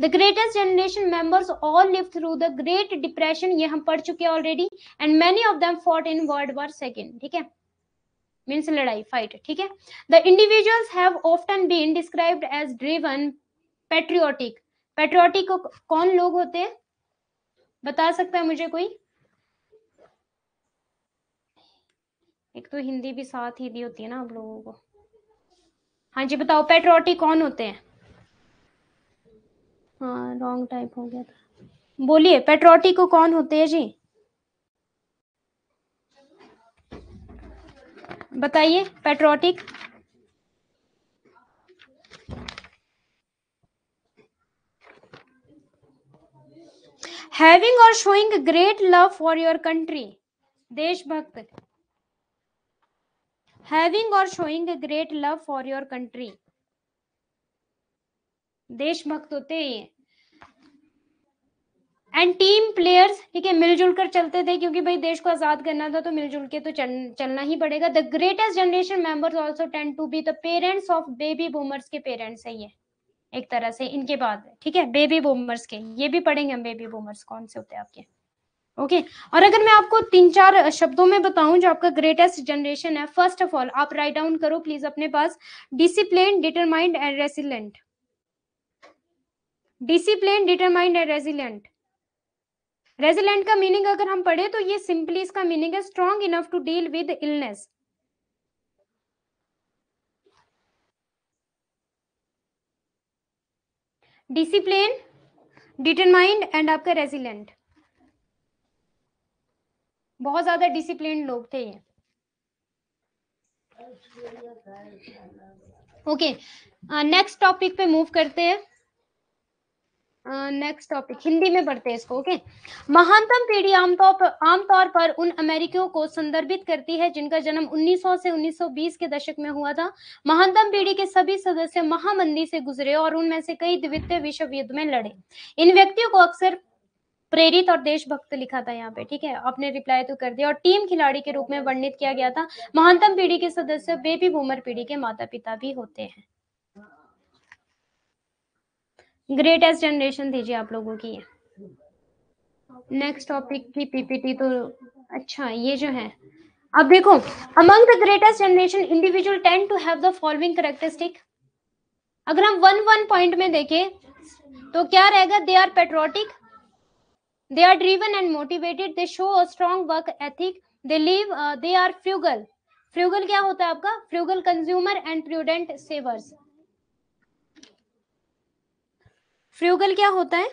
[SPEAKER 1] the greatest generation members all live through the great depression ये हम पढ़ चुके हैं already and many of them fought in World War second ठीक है मीन्स लड़ाई फाइट ठीक है the individuals have often been described as driven patriotic patriotic कौन लोग होते हैं बता सकता है मुझे कोई एक तो हिंदी भी साथ ही दी होती है ना आप लोगों को हाँ जी बताओ पेट्रोटिक कौन होते हैं हाँ रॉन्ग टाइप हो गया था बोलिए पेट्रोटिक को कौन होते हैं जी बताइए पेट्रोटिक हैविंग और showing great love for your country देशभक्त हैविंग और showing great love for your country देशभक्त होते हैं एंड टीम प्लेयर्स ठीक है मिलजुल कर चलते थे क्योंकि भाई देश को आजाद करना था तो मिलजुल के तो चल, चलना ही पड़ेगा the greatest generation members also tend to be the parents of baby boomers के पेरेंट्स है ये एक तरह से इनके बाद ठीक है बेबी बूमर्स के ये भी पढ़ेंगे हम बेबी बूमर्स कौन से होते हैं आपके ओके okay. और अगर मैं आपको तीन चार शब्दों में बताऊं जो आपका ग्रेटेस्ट जनरेशन है फर्स्ट ऑफ ऑल आप राइट डाउन करो प्लीज अपने पास discipline determined and resilient discipline determined and resilient resilient का मीनिंग अगर हम पढ़े तो ये सिंपली इसका मीनिंग है strong enough to deal with illness discipline determined and आपका रेजिलेंट बहुत ज्यादा डिसिप्लिन लोग थे ये ओके नेक्स्ट टॉपिक पे मूव करते हैं नेक्स्ट टॉपिक हिंदी में पढ़ते हैं इसको ओके महानतम पीढ़ी आमतौर पर आमतौर पर उन अमेरिकियों को संदर्भित करती है जिनका जन्म 1900 से 1920 के दशक में हुआ था महानतम पीढ़ी के सभी सदस्य महामंदी से गुजरे और उनमें से कई द्वितीय विश्व युद्ध में लड़े इन व्यक्तियों को अक्सर प्रेरित और देशभक्त लिखा था यहाँ पे ठीक है आपने रिप्लाई तो कर दिया और टीम खिलाड़ी के रूप में वर्णित किया गया था महानतम पीढ़ी के सदस्य बेबी बूमर पीढ़ी के माता पिता भी होते हैं ग्रेटेस्ट जनरेशन दीजिए आप लोगों की नेक्स्ट टॉपिक की पीपीटी तो अच्छा ये जो है अब देखो among the greatest generation individual tend to have the following characteristic अगर हम वन वन पॉइंट में देखें तो क्या रहेगा they are patriotic they are driven and motivated they show a strong work ethic they live they are frugal frugal क्या होता है आपका frugal consumer and prudent savers frugal क्या होता है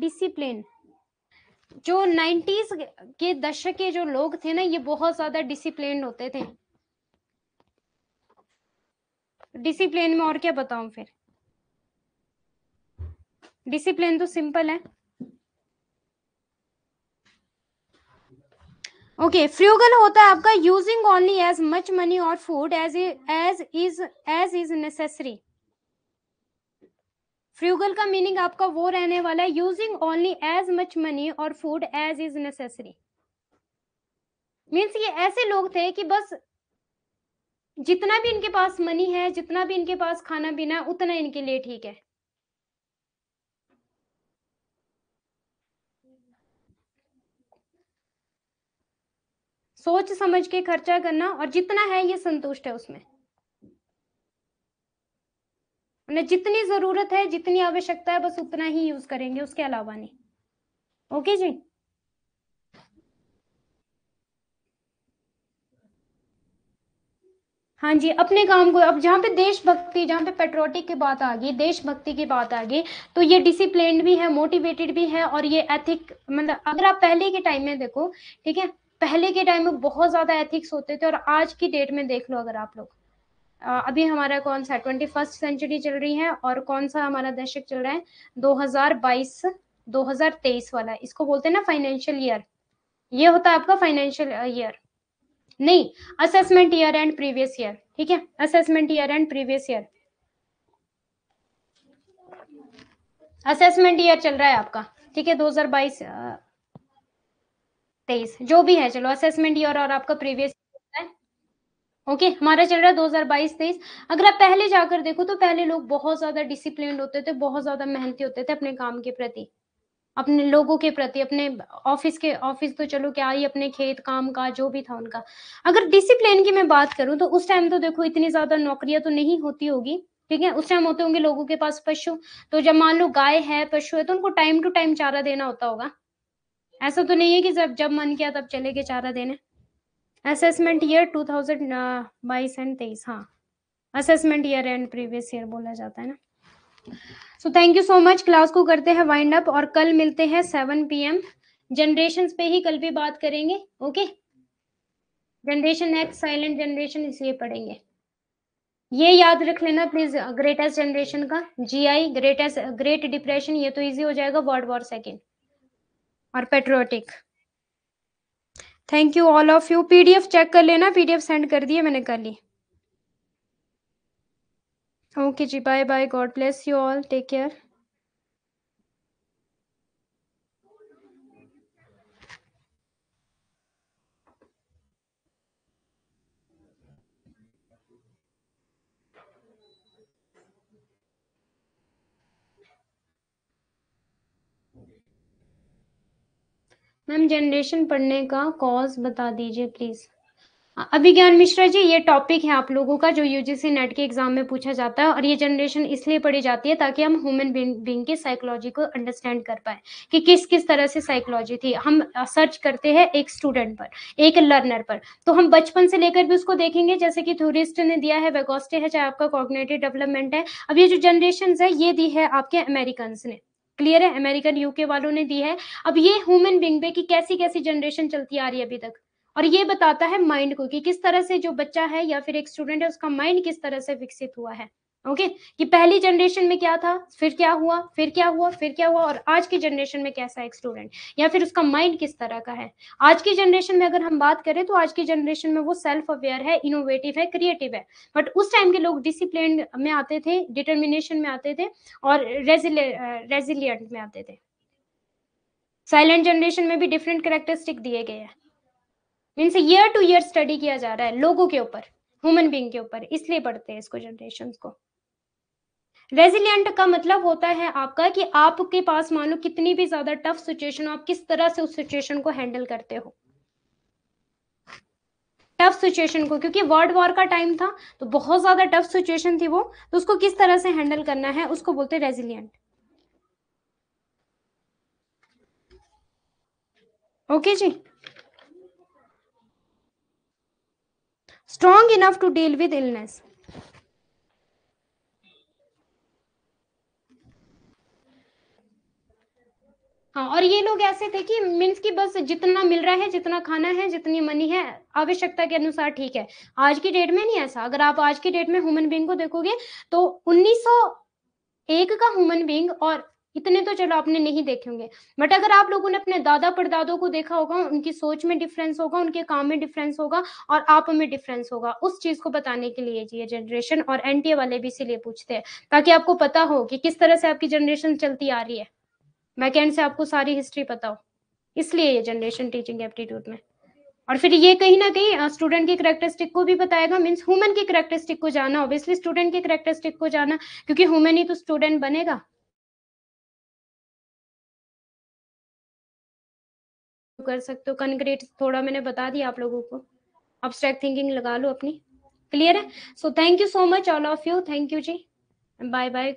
[SPEAKER 1] डिसिप्लिन जो नाइन्टीज के दशक के जो लोग थे ना ये बहुत ज्यादा डिसिप्लिन होते थे डिसिप्लिन में और क्या बताऊं फिर डिसिप्लिन तो सिंपल है ओके फ्रूगल होता है आपका using only as much money और food as as is as is necessary frugal का मीनिंग आपका वो रहने वाला है using only as much money और food as is necessary means ये ऐसे लोग थे कि बस जितना भी इनके पास मनी है जितना भी इनके पास खाना पीना है उतना इनके लिए ठीक है सोच समझ के खर्चा करना और जितना है ये संतुष्ट है उसमें मतलब जितनी जरूरत है जितनी आवश्यकता है बस उतना ही यूज करेंगे उसके अलावा नहीं ओके जी हाँ जी अपने काम को अब जहाँ पे देशभक्ति जहाँ पे पेट्रोटिक की बात आ गई देशभक्ति की बात आ गई तो ये डिसिप्लिन भी है मोटिवेटेड भी है और ये एथिक मतलब अगर आप पहले के टाइम में देखो ठीक है पहले के टाइम में बहुत ज़्यादा एथिक्स होते थे और आज की डेट में देख लो अगर आप लोग अभी हमारा कौन सा ट्वेंटी फर्स्ट सेंचुरी चल रही है और कौन सा हमारा दशक चल रहा है 2022 2023 वाला इसको बोलते हैं ना फाइनेंशियल ईयर ये होता है आपका फाइनेंशियल ईयर नहीं assessment year and previous year ठीक है assessment year and previous year assessment year चल रहा है आपका ठीक है 2022 तेईस जो भी है चलो असेसमेंट ईयर और आपका प्रीवियस ओके okay, हमारा चल रहा है 2022-23 अगर आप पहले जाकर देखो तो पहले लोग बहुत ज्यादा डिसिप्लिन होते थे बहुत ज्यादा मेहनती होते थे अपने काम के प्रति अपने लोगों के प्रति अपने ऑफिस के ऑफिस तो चलो क्या ही अपने खेत काम का जो भी था उनका अगर डिसिप्लिन की मैं बात करूं तो उस टाइम तो देखो इतनी ज्यादा नौकरियां तो नहीं होती होगी ठीक है उस टाइम होते होंगे लोगों के पास पशु तो जब मान लो गाय है पशु है तो उनको टाइम टू टाइम चारा देना होता होगा ऐसा तो नहीं है कि जब जब मन किया तब चले गए चारा देने असेसमेंट ईयर टू थाउजेंड बाईस एंड तेईस हाँ assessment year and previous year बोला जाता है ना so thank you so much class को करते हैं वाइंड अप और कल मिलते हैं सेवन पी एम जनरेशन पे ही कल भी बात करेंगे okay generation X silent generation इसलिए पढ़ेंगे ये याद रख लेना प्लीज ग्रेटेस्ट जनरेशन का जीआई ग्रेटेस्ट ग्रेट डिप्रेशन ये तो इजी हो जाएगा वर्ल्ड वॉर सेकेंड और patriotic thank you all of you PDF check कर लेना पीडीएफ सेंड कर दिए मैंने कर ली ओके जी bye bye God bless you all take care ma'am generation पढ़ने का कॉज बता दीजिए प्लीज अभिज्ञान मिश्रा जी ये टॉपिक है आप लोगों का जो यूजीसी नेट के एग्जाम में पूछा जाता है और ये जनरेशन इसलिए पढ़ी जाती है ताकि हम ह्यूमन बींग की साइकोलॉजी को अंडरस्टैंड कर पाए कि किस किस तरह से साइकोलॉजी थी हम सर्च करते हैं एक स्टूडेंट पर एक लर्नर पर तो हम बचपन से लेकर भी उसको देखेंगे जैसे कि थ्यूरिस्ट ने दिया है वेगोस्टे है चाहे आपका कॉग्नेटिव डेवलपमेंट है अब ये जो जनरेशन है ये दी है आपके अमेरिकन ने क्लियर है अमेरिकन यूके वालों ने दी है अब ये ह्यूमन बींग पे की कैसी कैसी जनरेशन चलती आ रही है अभी तक और ये बताता है माइंड को कि किस तरह से जो बच्चा है या फिर एक स्टूडेंट है उसका माइंड किस तरह से विकसित हुआ है ओके कि पहली जनरेशन में क्या था फिर क्या हुआ फिर क्या हुआ फिर क्या हुआ और आज की जनरेशन में कैसा है स्टूडेंट या फिर उसका माइंड किस तरह का है आज की जनरेशन में अगर हम बात करें तो आज की जनरेशन में वो सेल्फ अवेयर है इनोवेटिव है क्रिएटिव है बट उस टाइम के लोग डिसिप्लिन में आते थे डिटर्मिनेशन में आते थे और रेजिलियंट में आते थे साइलेंट जनरेशन में भी डिफरेंट करेक्टरिस्टिक दिए गए हैं means year to year study किया जा रहा है लोगों के ऊपर ह्यूमन बींग के ऊपर इसलिए पढ़ते हैं इसको जनरेशन को रेजिलियंट का मतलब होता है आपका कि आपके पास मानो कितनी भी ज्यादा टफ सिचुएशन हो आप किस तरह से उस सिचुएशन को हैंडल करते हो टफ सिचुएशन को क्योंकि वर्ल्ड वॉर का टाइम था तो बहुत ज्यादा टफ सिचुएशन थी वो तो उसको किस तरह से हैंडल करना है उसको बोलते हैं रेजिलियंट ओके जी strong enough to deal with illness हाँ और ये लोग ऐसे थे कि मीन्स की बस जितना मिल रहा है जितना खाना है जितनी मनी है आवश्यकता के अनुसार ठीक है आज की डेट में नहीं ऐसा अगर आप आज की डेट में ह्यूमन बींग को देखोगे तो उन्नीस एक का ह्यूमन बींग और इतने तो चलो आपने नहीं देखे होंगे बट अगर आप लोगों ने अपने दादा परदादों को देखा होगा उनकी सोच में डिफरेंस होगा उनके काम में डिफरेंस होगा और आप में डिफरेंस होगा उस चीज को बताने के लिए ये जनरेशन और एनटीए वाले भी इसीलिए पूछते हैं ताकि आपको पता हो कि किस तरह से आपकी जनरेशन चलती आ रही है बैकेंड से आपको सारी हिस्ट्री पता हो इसलिए ये जनरेशन टीचिंग एप्टीट्यूड में और फिर ये कहीं ना कहीं स्टूडेंट की करेक्टरिस्टिक को भी बताएगा मीन्स ह्यूमन की करेक्टरिस्टिक को जाना ऑब्वियसली स्टूडेंट की करेक्टरिस्टिक को जाना क्योंकि ह्यूमन ही तो स्टूडेंट बनेगा कर सकते हो कंक्रीट थोड़ा मैंने बता दिया आप लोगों को अब्स्ट्रैक्ट थिंकिंग लगा लो अपनी क्लियर है so thank you so much all of you thank you जी बाय बाय